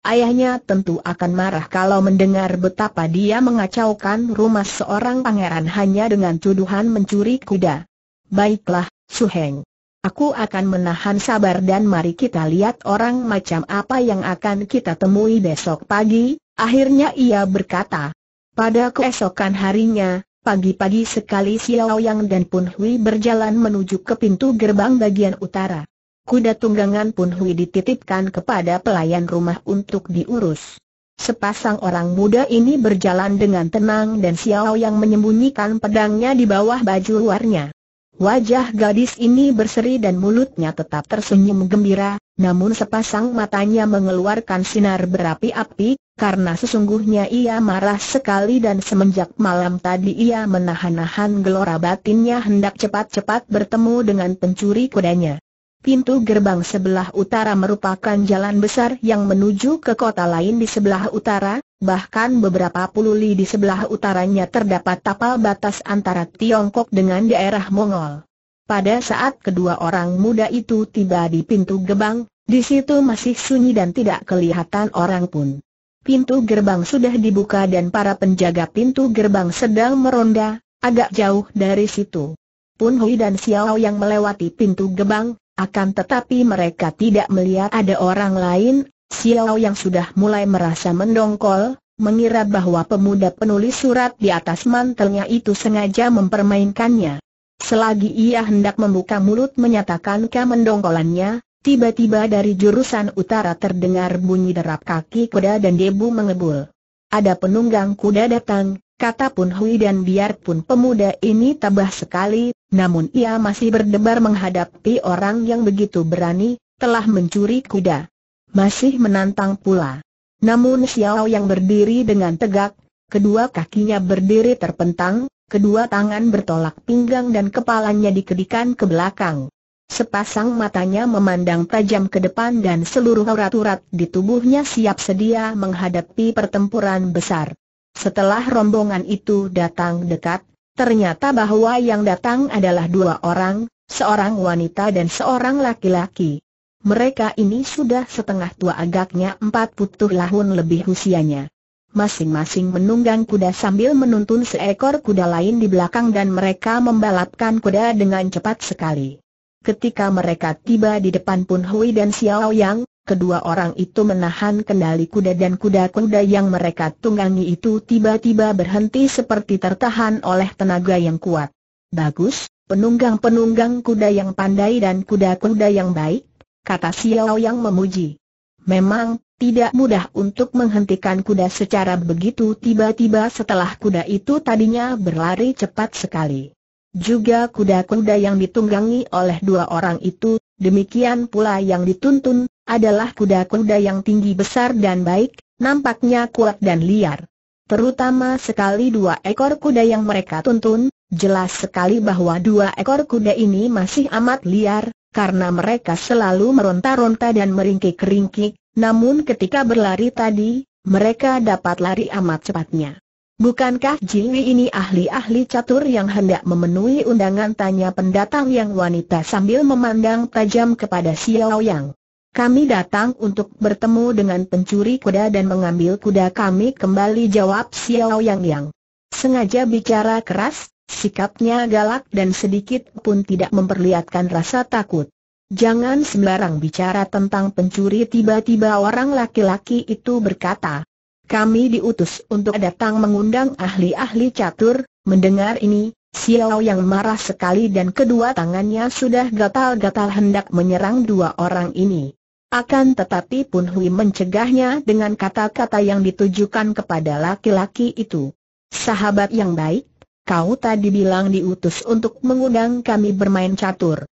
Ayahnya tentu akan marah kalau mendengar betapa dia mengacaukan rumah seorang pangeran hanya dengan tuduhan mencuri kuda. Baiklah, Su Heng, Aku akan menahan sabar dan mari kita lihat orang macam apa yang akan kita temui besok pagi, akhirnya ia berkata. Pada keesokan harinya, pagi-pagi sekali Xiao Yang dan Pun Hui berjalan menuju ke pintu gerbang bagian utara kuda tunggangan pun Hui dititipkan kepada pelayan rumah untuk diurus. Sepasang orang muda ini berjalan dengan tenang dan Xiao yang menyembunyikan pedangnya di bawah baju luarnya. Wajah gadis ini berseri dan mulutnya tetap tersenyum gembira, namun sepasang matanya mengeluarkan sinar berapi-api, karena sesungguhnya ia marah sekali dan semenjak malam tadi ia menahan-nahan gelora batinnya hendak cepat-cepat bertemu dengan pencuri kudanya. Pintu gerbang sebelah utara merupakan jalan besar yang menuju ke kota lain di sebelah utara, bahkan beberapa puluh li di sebelah utaranya terdapat tapal batas antara Tiongkok dengan daerah Mongol. Pada saat kedua orang muda itu tiba di pintu gerbang, di situ masih sunyi dan tidak kelihatan orang pun. Pintu gerbang sudah dibuka dan para penjaga pintu gerbang sedang meronda, agak jauh dari situ. Pun Hui dan Xiao yang melewati pintu gerbang, akan tetapi mereka tidak melihat ada orang lain, Xiao yang sudah mulai merasa mendongkol, mengira bahwa pemuda penulis surat di atas mantelnya itu sengaja mempermainkannya. Selagi ia hendak membuka mulut menyatakan kemendongkolannya, tiba-tiba dari jurusan utara terdengar bunyi derap kaki kuda dan debu mengebul. Ada penunggang kuda datang, kata Pun Hui dan biarpun pemuda ini tabah sekali, namun ia masih berdebar menghadapi orang yang begitu berani, telah mencuri kuda. Masih menantang pula. Namun Xiao yang berdiri dengan tegak, kedua kakinya berdiri terpentang, kedua tangan bertolak pinggang dan kepalanya dikedikan ke belakang. Sepasang matanya memandang tajam ke depan dan seluruh urat-urat di tubuhnya siap sedia menghadapi pertempuran besar. Setelah rombongan itu datang dekat, Ternyata bahwa yang datang adalah dua orang, seorang wanita dan seorang laki-laki. Mereka ini sudah setengah tua agaknya empat putuh lahun lebih usianya. Masing-masing menunggang kuda sambil menuntun seekor kuda lain di belakang dan mereka membalapkan kuda dengan cepat sekali. Ketika mereka tiba di depan Pun Hui dan Xiao Yang, kedua orang itu menahan kendali kuda dan kuda-kuda yang mereka tunggangi itu tiba-tiba berhenti seperti tertahan oleh tenaga yang kuat. Bagus, penunggang-penunggang kuda yang pandai dan kuda-kuda yang baik, kata Xiao yang memuji. Memang, tidak mudah untuk menghentikan kuda secara begitu tiba-tiba setelah kuda itu tadinya berlari cepat sekali. Juga kuda-kuda yang ditunggangi oleh dua orang itu demikian pula yang dituntun, adalah kuda-kuda yang tinggi besar dan baik, nampaknya kuat dan liar. Terutama sekali dua ekor kuda yang mereka tuntun, jelas sekali bahwa dua ekor kuda ini masih amat liar, karena mereka selalu meronta-ronta dan meringkik-ringkik, namun ketika berlari tadi, mereka dapat lari amat cepatnya. Bukankah Jiwi ini ahli-ahli catur yang hendak memenuhi undangan tanya pendatang yang wanita sambil memandang tajam kepada Xiao Yang. Kami datang untuk bertemu dengan pencuri kuda dan mengambil kuda kami kembali jawab Xiao Yang Yang. Sengaja bicara keras, sikapnya galak dan sedikit pun tidak memperlihatkan rasa takut. Jangan sembarang bicara tentang pencuri tiba-tiba orang laki-laki itu berkata. Kami diutus untuk datang mengundang ahli-ahli catur, mendengar ini, Xiao yang marah sekali dan kedua tangannya sudah gatal-gatal hendak menyerang dua orang ini. Akan tetapi Pun Hui mencegahnya dengan kata-kata yang ditujukan kepada laki-laki itu. Sahabat yang baik, kau tadi bilang diutus untuk mengundang kami bermain catur.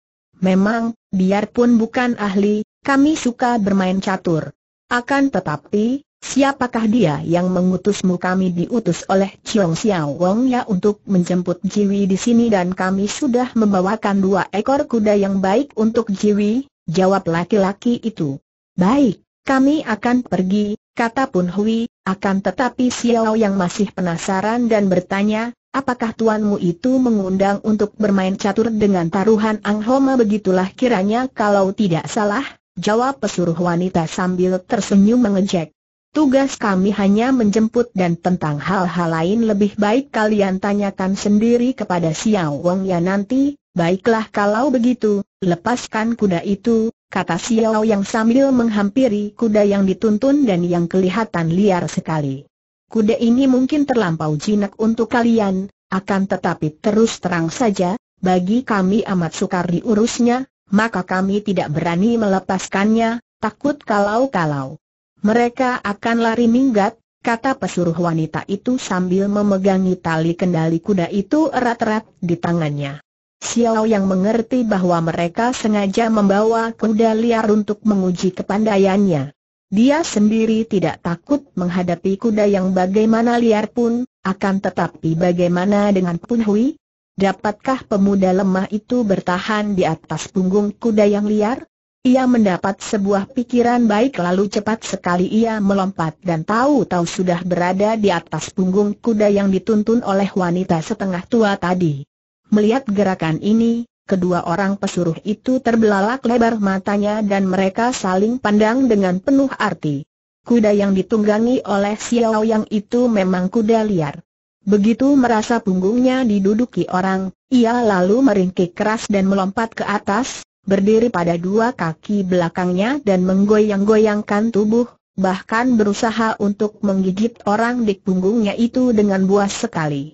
Memang, biarpun bukan ahli, kami suka bermain catur. Akan tetapi, Siapakah dia yang mengutusmu kami diutus oleh Chiong Xiao Wong ya untuk menjemput Jiwi di sini dan kami sudah membawakan dua ekor kuda yang baik untuk Jiwi, jawab laki-laki itu. Baik, kami akan pergi, kata Pun Hui, akan tetapi Xiao yang masih penasaran dan bertanya, apakah tuanmu itu mengundang untuk bermain catur dengan taruhan Ang Homa begitulah kiranya kalau tidak salah, jawab pesuruh wanita sambil tersenyum mengejek. Tugas kami hanya menjemput dan tentang hal-hal lain lebih baik kalian tanyakan sendiri kepada Xiao Wang ya nanti, baiklah kalau begitu, lepaskan kuda itu, kata Xiao yang sambil menghampiri kuda yang dituntun dan yang kelihatan liar sekali. Kuda ini mungkin terlampau jinak untuk kalian, akan tetapi terus terang saja, bagi kami amat sukar diurusnya, maka kami tidak berani melepaskannya, takut kalau-kalau. Mereka akan lari minggat, kata pesuruh wanita itu sambil memegangi tali kendali kuda itu erat-erat di tangannya. Xiao yang mengerti bahwa mereka sengaja membawa kuda liar untuk menguji kepandaiannya. Dia sendiri tidak takut menghadapi kuda yang bagaimana liar pun, akan tetapi bagaimana dengan Punhui? Dapatkah pemuda lemah itu bertahan di atas punggung kuda yang liar? Ia mendapat sebuah pikiran baik lalu cepat sekali ia melompat dan tahu-tahu sudah berada di atas punggung kuda yang dituntun oleh wanita setengah tua tadi. Melihat gerakan ini, kedua orang pesuruh itu terbelalak lebar matanya dan mereka saling pandang dengan penuh arti. Kuda yang ditunggangi oleh Xiao Yang itu memang kuda liar. Begitu merasa punggungnya diduduki orang, ia lalu meringkik keras dan melompat ke atas, berdiri pada dua kaki belakangnya dan menggoyang-goyangkan tubuh, bahkan berusaha untuk menggigit orang di punggungnya itu dengan buas sekali.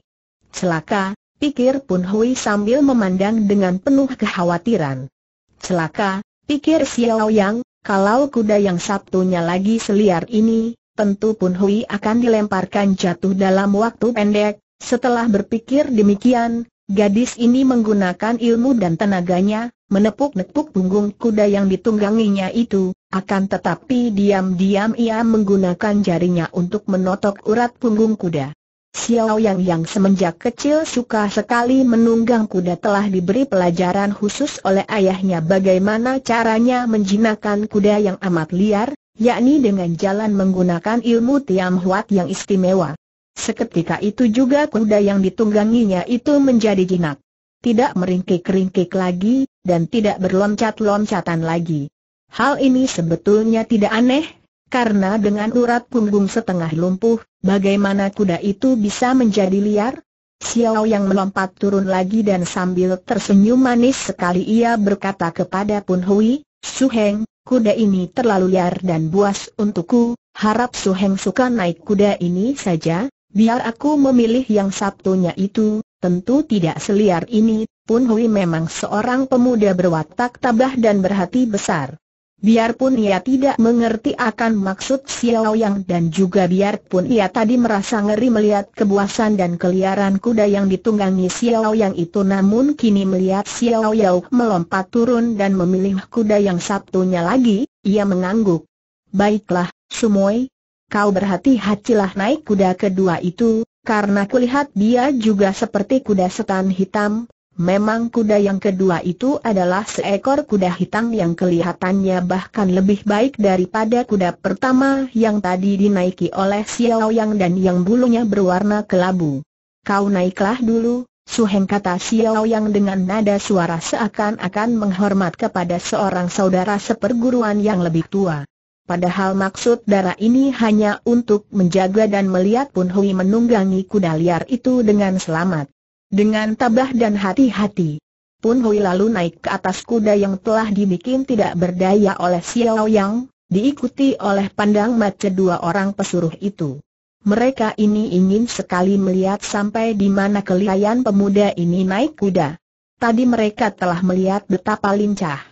Celaka, pikir Pun Hui sambil memandang dengan penuh kekhawatiran. Celaka, pikir Xiao Yang, kalau kuda yang Sabtunya lagi seliar ini, tentu Pun Hui akan dilemparkan jatuh dalam waktu pendek, setelah berpikir demikian, Gadis ini menggunakan ilmu dan tenaganya, menepuk-nepuk punggung kuda yang ditungganginya itu, akan tetapi diam-diam ia menggunakan jarinya untuk menotok urat punggung kuda. Xiao Yang yang semenjak kecil suka sekali menunggang kuda telah diberi pelajaran khusus oleh ayahnya bagaimana caranya menjinakkan kuda yang amat liar, yakni dengan jalan menggunakan ilmu Tiam Huat yang istimewa. Seketika itu juga kuda yang ditungganginya itu menjadi jinak. Tidak meringkik-ringkik lagi, dan tidak berloncat-loncatan lagi. Hal ini sebetulnya tidak aneh, karena dengan urat punggung setengah lumpuh, bagaimana kuda itu bisa menjadi liar? Xiao yang melompat turun lagi dan sambil tersenyum manis sekali ia berkata kepada Pun Hui, Su Heng, kuda ini terlalu liar dan buas untukku, harap Su Heng suka naik kuda ini saja, Biar aku memilih yang sabtunya itu, tentu tidak seliar ini, Pun Hui memang seorang pemuda berwatak tabah dan berhati besar. Biarpun ia tidak mengerti akan maksud Xiao Yang dan juga biarpun ia tadi merasa ngeri melihat kebuasan dan keliaran kuda yang ditunggangi Xiao Yang itu namun kini melihat Xiao Yang melompat turun dan memilih kuda yang satunya lagi, ia mengangguk. Baiklah, Sumoy, kau berhati-hatilah naik kuda kedua itu, karena kulihat dia juga seperti kuda setan hitam. Memang kuda yang kedua itu adalah seekor kuda hitam yang kelihatannya bahkan lebih baik daripada kuda pertama yang tadi dinaiki oleh Xiao Yang dan yang bulunya berwarna kelabu. Kau naiklah dulu, Suheng kata Xiao Yang dengan nada suara seakan-akan menghormat kepada seorang saudara seperguruan yang lebih tua. Padahal maksud darah ini hanya untuk menjaga dan melihat Pun Hui menunggangi kuda liar itu dengan selamat. Dengan tabah dan hati-hati. Pun Hui lalu naik ke atas kuda yang telah dibikin tidak berdaya oleh Xiao Yang, diikuti oleh pandang mata dua orang pesuruh itu. Mereka ini ingin sekali melihat sampai di mana kelihayan pemuda ini naik kuda. Tadi mereka telah melihat betapa lincah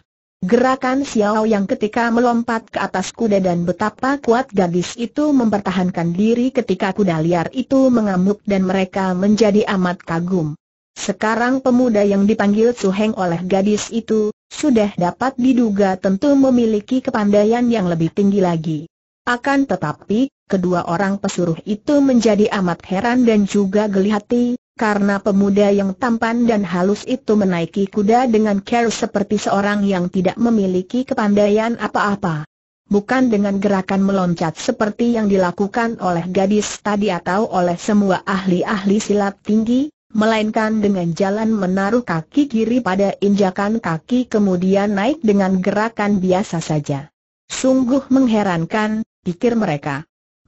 Gerakan Xiao yang ketika melompat ke atas kuda dan betapa kuat gadis itu mempertahankan diri ketika kuda liar itu mengamuk dan mereka menjadi amat kagum. Sekarang pemuda yang dipanggil Su Heng oleh gadis itu, sudah dapat diduga tentu memiliki kepandaian yang lebih tinggi lagi. Akan tetapi, kedua orang pesuruh itu menjadi amat heran dan juga geli hati, karena pemuda yang tampan dan halus itu menaiki kuda dengan care seperti seorang yang tidak memiliki kepandaian apa-apa. Bukan dengan gerakan meloncat seperti yang dilakukan oleh gadis tadi atau oleh semua ahli-ahli silat tinggi, melainkan dengan jalan menaruh kaki kiri pada injakan kaki kemudian naik dengan gerakan biasa saja. Sungguh mengherankan, pikir mereka.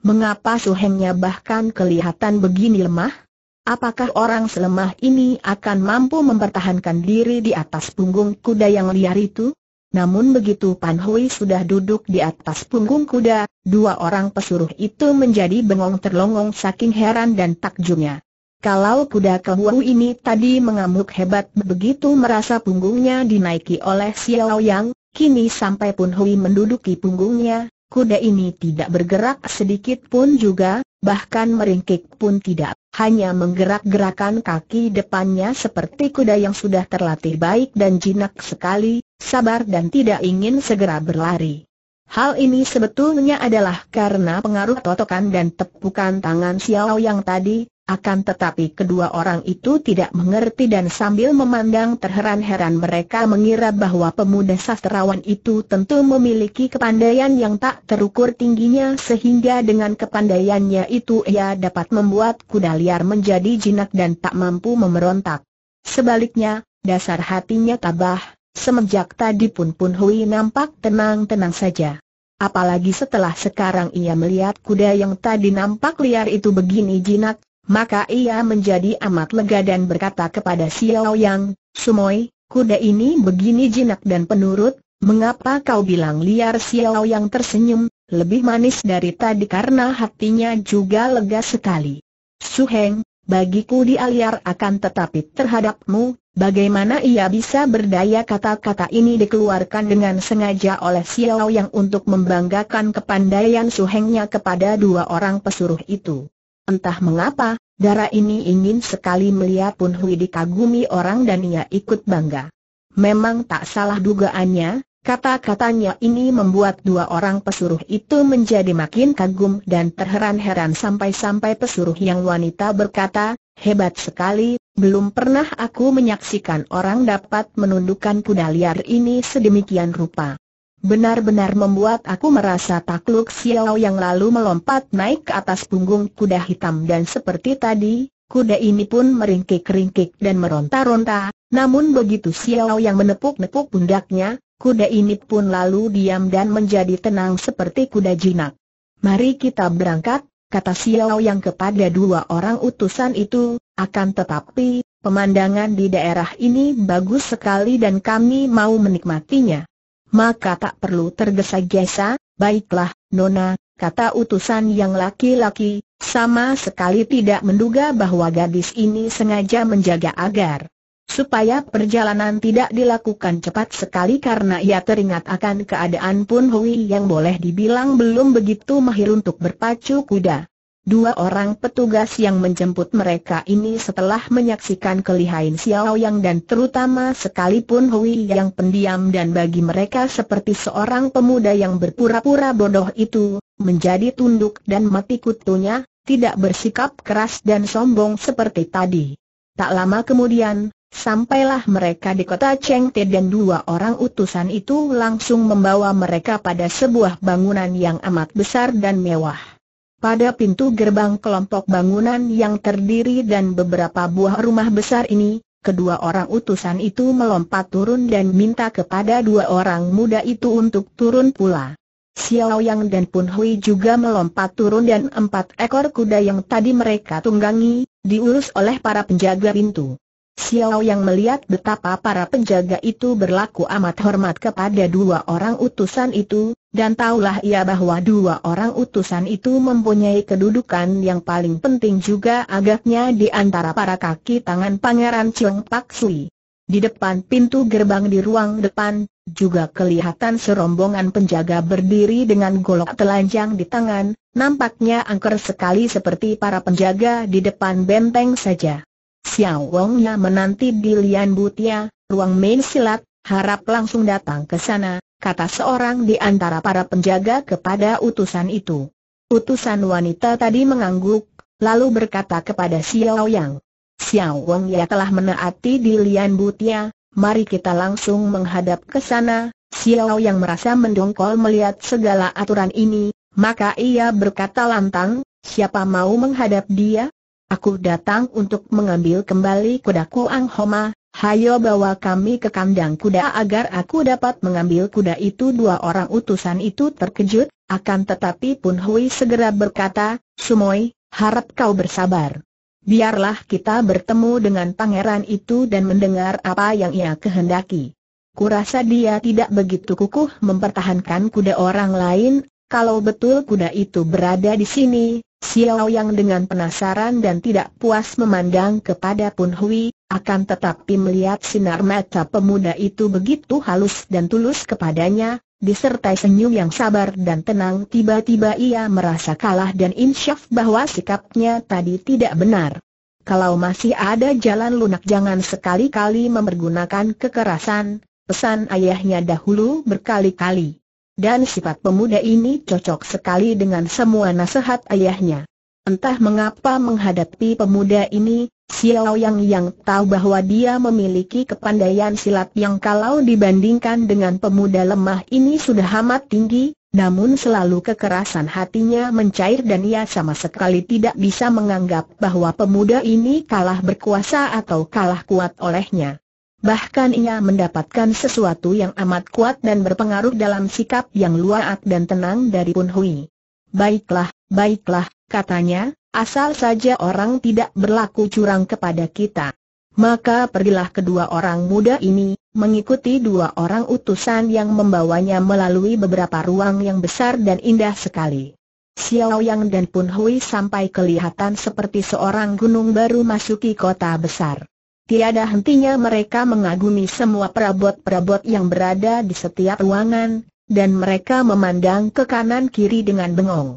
Mengapa suhengnya bahkan kelihatan begini lemah? Apakah orang selemah ini akan mampu mempertahankan diri di atas punggung kuda yang liar itu? Namun begitu Pan Hui sudah duduk di atas punggung kuda, dua orang pesuruh itu menjadi bengong terlongong saking heran dan takjubnya. Kalau kuda kehuru ini tadi mengamuk hebat begitu merasa punggungnya dinaiki oleh Xiao Yang, kini sampai Pan Hui menduduki punggungnya, kuda ini tidak bergerak sedikit pun juga, bahkan meringkik pun tidak hanya menggerak-gerakan kaki depannya seperti kuda yang sudah terlatih baik dan jinak sekali, sabar dan tidak ingin segera berlari. Hal ini sebetulnya adalah karena pengaruh totokan dan tepukan tangan Xiao yang tadi, akan tetapi kedua orang itu tidak mengerti dan sambil memandang terheran-heran mereka mengira bahwa pemuda sastrawan itu tentu memiliki kepandaian yang tak terukur tingginya sehingga dengan kepandaiannya itu ia dapat membuat kuda liar menjadi jinak dan tak mampu memberontak. Sebaliknya, dasar hatinya tabah, Semenjak tadi pun Pun Hui nampak tenang-tenang saja. Apalagi setelah sekarang ia melihat kuda yang tadi nampak liar itu begini jinak, maka ia menjadi amat lega dan berkata kepada Xiao Yang, Sumoy, kuda ini begini jinak dan penurut, mengapa kau bilang liar Xiao Yang tersenyum, lebih manis dari tadi karena hatinya juga lega sekali. Suheng, bagiku di liar akan tetapi terhadapmu, bagaimana ia bisa berdaya kata-kata ini dikeluarkan dengan sengaja oleh Xiao Yang untuk membanggakan kepandaian Suhengnya kepada dua orang pesuruh itu. Entah mengapa, darah ini ingin sekali melihat Pun Hui dikagumi orang dan ia ikut bangga. Memang tak salah dugaannya, kata-katanya ini membuat dua orang pesuruh itu menjadi makin kagum dan terheran-heran sampai-sampai pesuruh yang wanita berkata, hebat sekali, belum pernah aku menyaksikan orang dapat menundukkan kuda liar ini sedemikian rupa. Benar-benar membuat aku merasa takluk Xiao yang lalu melompat naik ke atas punggung kuda hitam dan seperti tadi, kuda ini pun meringkik-ringkik dan meronta-ronta, namun begitu Xiao yang menepuk-nepuk pundaknya, kuda ini pun lalu diam dan menjadi tenang seperti kuda jinak. Mari kita berangkat, kata Xiao yang kepada dua orang utusan itu, akan tetapi, pemandangan di daerah ini bagus sekali dan kami mau menikmatinya maka tak perlu tergesa-gesa, baiklah, Nona, kata utusan yang laki-laki, sama sekali tidak menduga bahwa gadis ini sengaja menjaga agar supaya perjalanan tidak dilakukan cepat sekali karena ia teringat akan keadaan Pun Hui yang boleh dibilang belum begitu mahir untuk berpacu kuda. Dua orang petugas yang menjemput mereka ini setelah menyaksikan kelihain Xiao Yang dan terutama sekalipun Hui yang pendiam dan bagi mereka seperti seorang pemuda yang berpura-pura bodoh itu, menjadi tunduk dan mati kutunya, tidak bersikap keras dan sombong seperti tadi. Tak lama kemudian, sampailah mereka di kota Chengte dan dua orang utusan itu langsung membawa mereka pada sebuah bangunan yang amat besar dan mewah. Pada pintu gerbang kelompok bangunan yang terdiri dan beberapa buah rumah besar ini, kedua orang utusan itu melompat turun dan minta kepada dua orang muda itu untuk turun pula. Xiao Yang dan Pun Hui juga melompat turun dan empat ekor kuda yang tadi mereka tunggangi, diurus oleh para penjaga pintu. Xiao Yang melihat betapa para penjaga itu berlaku amat hormat kepada dua orang utusan itu, dan taulah ia bahwa dua orang utusan itu mempunyai kedudukan yang paling penting juga agaknya di antara para kaki tangan Pangeran Cheng Pak Sui. Di depan pintu gerbang di ruang depan, juga kelihatan serombongan penjaga berdiri dengan golok telanjang di tangan, nampaknya angker sekali seperti para penjaga di depan benteng saja. Xiao Wongnya menanti di Lian Butia, ruang main silat, harap langsung datang ke sana, kata seorang di antara para penjaga kepada utusan itu. Utusan wanita tadi mengangguk, lalu berkata kepada Xiao Yang. Xiao Wang ya telah menaati di Lian Butia, mari kita langsung menghadap ke sana. Xiao Yang merasa mendongkol melihat segala aturan ini, maka ia berkata lantang, siapa mau menghadap dia? Aku datang untuk mengambil kembali kudaku Ang Homa, Hayo bawa kami ke kandang kuda agar aku dapat mengambil kuda itu Dua orang utusan itu terkejut, akan tetapi Pun Hui segera berkata, Sumoi, harap kau bersabar Biarlah kita bertemu dengan pangeran itu dan mendengar apa yang ia kehendaki Kurasa dia tidak begitu kukuh mempertahankan kuda orang lain Kalau betul kuda itu berada di sini, Xiao Yang dengan penasaran dan tidak puas memandang kepada Pun Hui, akan tetapi melihat sinar mata pemuda itu begitu halus dan tulus kepadanya, disertai senyum yang sabar dan tenang tiba-tiba ia merasa kalah dan insyaf bahwa sikapnya tadi tidak benar. Kalau masih ada jalan lunak jangan sekali-kali mempergunakan kekerasan, pesan ayahnya dahulu berkali-kali. Dan sifat pemuda ini cocok sekali dengan semua nasihat ayahnya. Entah mengapa menghadapi pemuda ini, Xiao Yang yang tahu bahwa dia memiliki kepandaian silat yang kalau dibandingkan dengan pemuda lemah ini sudah amat tinggi, namun selalu kekerasan hatinya mencair dan ia sama sekali tidak bisa menganggap bahwa pemuda ini kalah berkuasa atau kalah kuat olehnya. Bahkan ia mendapatkan sesuatu yang amat kuat dan berpengaruh dalam sikap yang luas dan tenang dari Pun Hui. Baiklah, baiklah, katanya, asal saja orang tidak berlaku curang kepada kita. Maka pergilah kedua orang muda ini, mengikuti dua orang utusan yang membawanya melalui beberapa ruang yang besar dan indah sekali. Xiao Yang dan Pun Hui sampai kelihatan seperti seorang gunung baru masuki kota besar. Tiada hentinya mereka mengagumi semua perabot-perabot yang berada di setiap ruangan, dan mereka memandang ke kanan kiri dengan bengong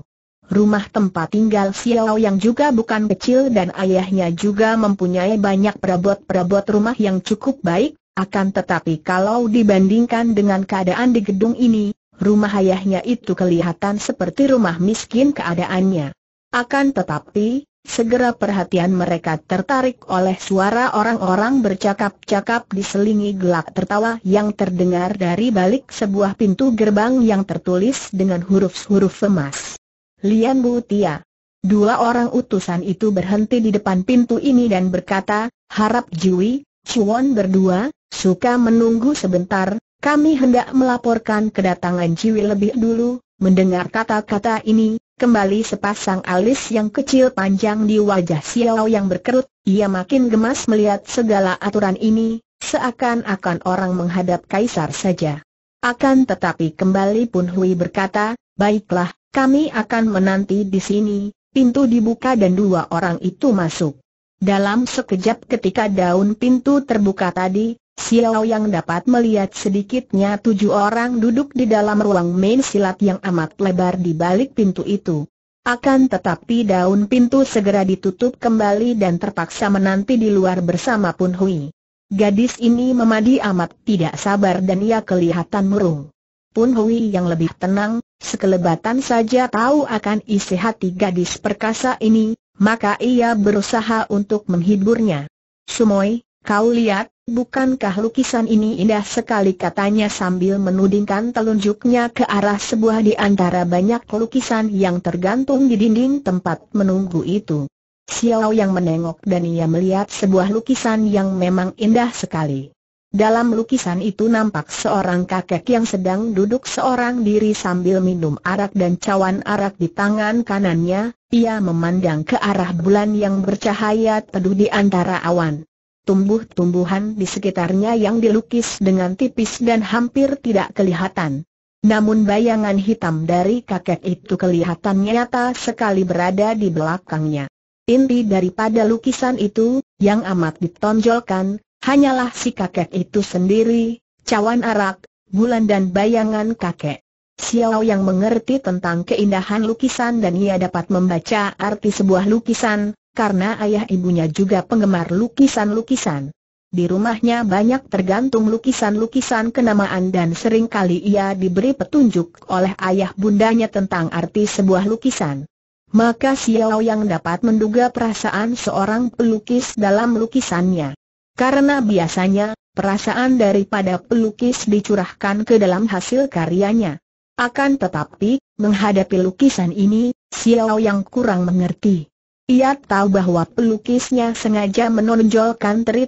rumah tempat tinggal Xiao yang juga bukan kecil dan ayahnya juga mempunyai banyak perabot-perabot rumah yang cukup baik, akan tetapi kalau dibandingkan dengan keadaan di gedung ini, rumah ayahnya itu kelihatan seperti rumah miskin keadaannya. Akan tetapi, segera perhatian mereka tertarik oleh suara orang-orang bercakap-cakap diselingi gelak tertawa yang terdengar dari balik sebuah pintu gerbang yang tertulis dengan huruf-huruf emas. Lian Bu Tia. Dua orang utusan itu berhenti di depan pintu ini dan berkata, harap Jui, Chuan berdua, suka menunggu sebentar, kami hendak melaporkan kedatangan Jui lebih dulu, mendengar kata-kata ini, kembali sepasang alis yang kecil panjang di wajah Xiao yang berkerut, ia makin gemas melihat segala aturan ini, seakan-akan orang menghadap kaisar saja. Akan tetapi kembali Pun Hui berkata, baiklah, kami akan menanti di sini, pintu dibuka dan dua orang itu masuk. Dalam sekejap ketika daun pintu terbuka tadi, Xiao yang dapat melihat sedikitnya tujuh orang duduk di dalam ruang main silat yang amat lebar di balik pintu itu. Akan tetapi daun pintu segera ditutup kembali dan terpaksa menanti di luar bersama Pun Hui. Gadis ini memadi amat tidak sabar dan ia kelihatan murung. Pun Hui yang lebih tenang, sekelebatan saja tahu akan isi hati gadis perkasa ini, maka ia berusaha untuk menghiburnya. Sumoy, kau lihat, bukankah lukisan ini indah sekali katanya sambil menudingkan telunjuknya ke arah sebuah di antara banyak lukisan yang tergantung di dinding tempat menunggu itu. Xiao yang menengok dan ia melihat sebuah lukisan yang memang indah sekali. Dalam lukisan itu nampak seorang kakek yang sedang duduk seorang diri sambil minum arak dan cawan arak di tangan kanannya, ia memandang ke arah bulan yang bercahaya teduh di antara awan. Tumbuh-tumbuhan di sekitarnya yang dilukis dengan tipis dan hampir tidak kelihatan. Namun bayangan hitam dari kakek itu kelihatan nyata sekali berada di belakangnya. Inti daripada lukisan itu, yang amat ditonjolkan, hanyalah si kakek itu sendiri, cawan arak, bulan dan bayangan kakek. Xiao yang mengerti tentang keindahan lukisan dan ia dapat membaca arti sebuah lukisan, karena ayah ibunya juga penggemar lukisan-lukisan. Di rumahnya banyak tergantung lukisan-lukisan kenamaan dan seringkali ia diberi petunjuk oleh ayah bundanya tentang arti sebuah lukisan. Maka Xiao yang dapat menduga perasaan seorang pelukis dalam lukisannya. Karena biasanya, perasaan daripada pelukis dicurahkan ke dalam hasil karyanya. Akan tetapi, menghadapi lukisan ini, Xiao yang kurang mengerti. Ia tahu bahwa pelukisnya sengaja menonjolkan teri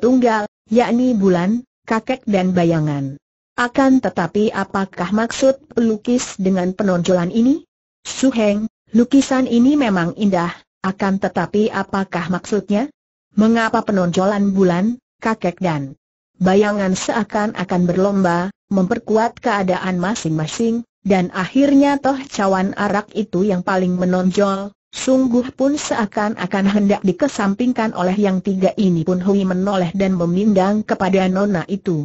yakni bulan, kakek dan bayangan. Akan tetapi apakah maksud pelukis dengan penonjolan ini? Suheng, lukisan ini memang indah, akan tetapi apakah maksudnya? Mengapa penonjolan bulan, kakek dan bayangan seakan-akan berlomba, memperkuat keadaan masing-masing, dan akhirnya toh cawan arak itu yang paling menonjol, sungguh pun seakan-akan hendak dikesampingkan oleh yang tiga ini pun Hui menoleh dan memindang kepada nona itu.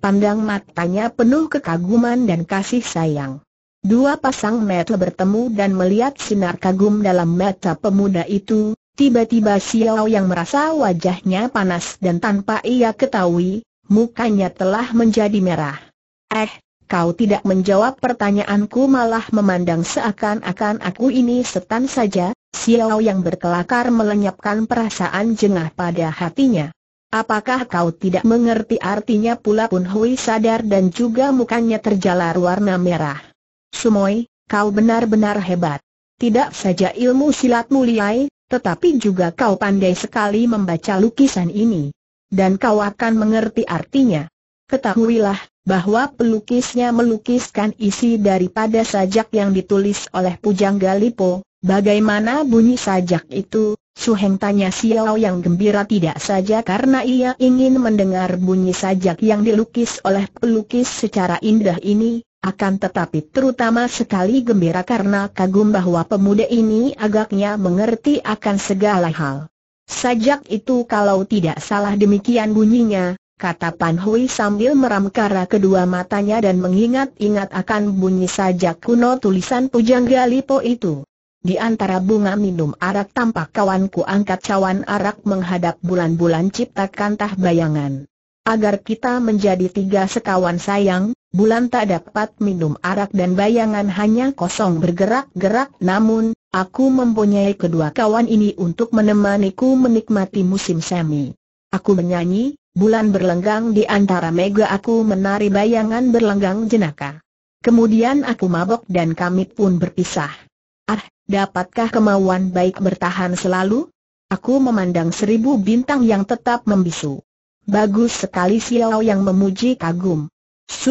Pandang matanya penuh kekaguman dan kasih sayang. Dua pasang mata bertemu dan melihat sinar kagum dalam mata pemuda itu, Tiba-tiba Xiao yang merasa wajahnya panas dan tanpa ia ketahui, mukanya telah menjadi merah. Eh, kau tidak menjawab pertanyaanku malah memandang seakan-akan aku ini setan saja, Xiao yang berkelakar melenyapkan perasaan jengah pada hatinya. Apakah kau tidak mengerti artinya pula pun Hui sadar dan juga mukanya terjalar warna merah. Sumoy, kau benar-benar hebat. Tidak saja ilmu silat liai, tetapi juga kau pandai sekali membaca lukisan ini. Dan kau akan mengerti artinya. Ketahuilah, bahwa pelukisnya melukiskan isi daripada sajak yang ditulis oleh Pujang Galipo, bagaimana bunyi sajak itu, Suheng tanya Xiao yang gembira tidak saja karena ia ingin mendengar bunyi sajak yang dilukis oleh pelukis secara indah ini, akan tetapi terutama sekali gembira karena kagum bahwa pemuda ini agaknya mengerti akan segala hal. Sajak itu kalau tidak salah demikian bunyinya, kata Pan Hui sambil meramkara kedua matanya dan mengingat-ingat akan bunyi sajak kuno tulisan Pujang Galipo itu. Di antara bunga minum arak tampak kawanku angkat cawan arak menghadap bulan-bulan ciptakan tah bayangan. Agar kita menjadi tiga sekawan sayang, Bulan tak dapat minum arak dan bayangan hanya kosong bergerak-gerak namun, aku mempunyai kedua kawan ini untuk menemaniku menikmati musim semi. Aku menyanyi, bulan berlenggang di antara mega aku menari bayangan berlenggang jenaka. Kemudian aku mabok dan kami pun berpisah. Ah, dapatkah kemauan baik bertahan selalu? Aku memandang seribu bintang yang tetap membisu. Bagus sekali Xiao yang memuji kagum. Su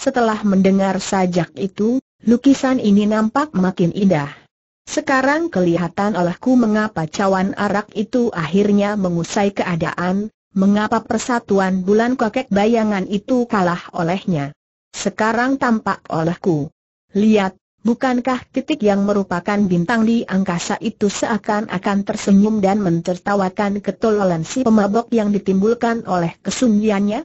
setelah mendengar sajak itu, lukisan ini nampak makin indah. Sekarang kelihatan olehku mengapa cawan arak itu akhirnya mengusai keadaan, mengapa persatuan bulan kakek bayangan itu kalah olehnya. Sekarang tampak olehku. Lihat, bukankah titik yang merupakan bintang di angkasa itu seakan-akan tersenyum dan mentertawakan ketololan si pemabok yang ditimbulkan oleh kesunyiannya?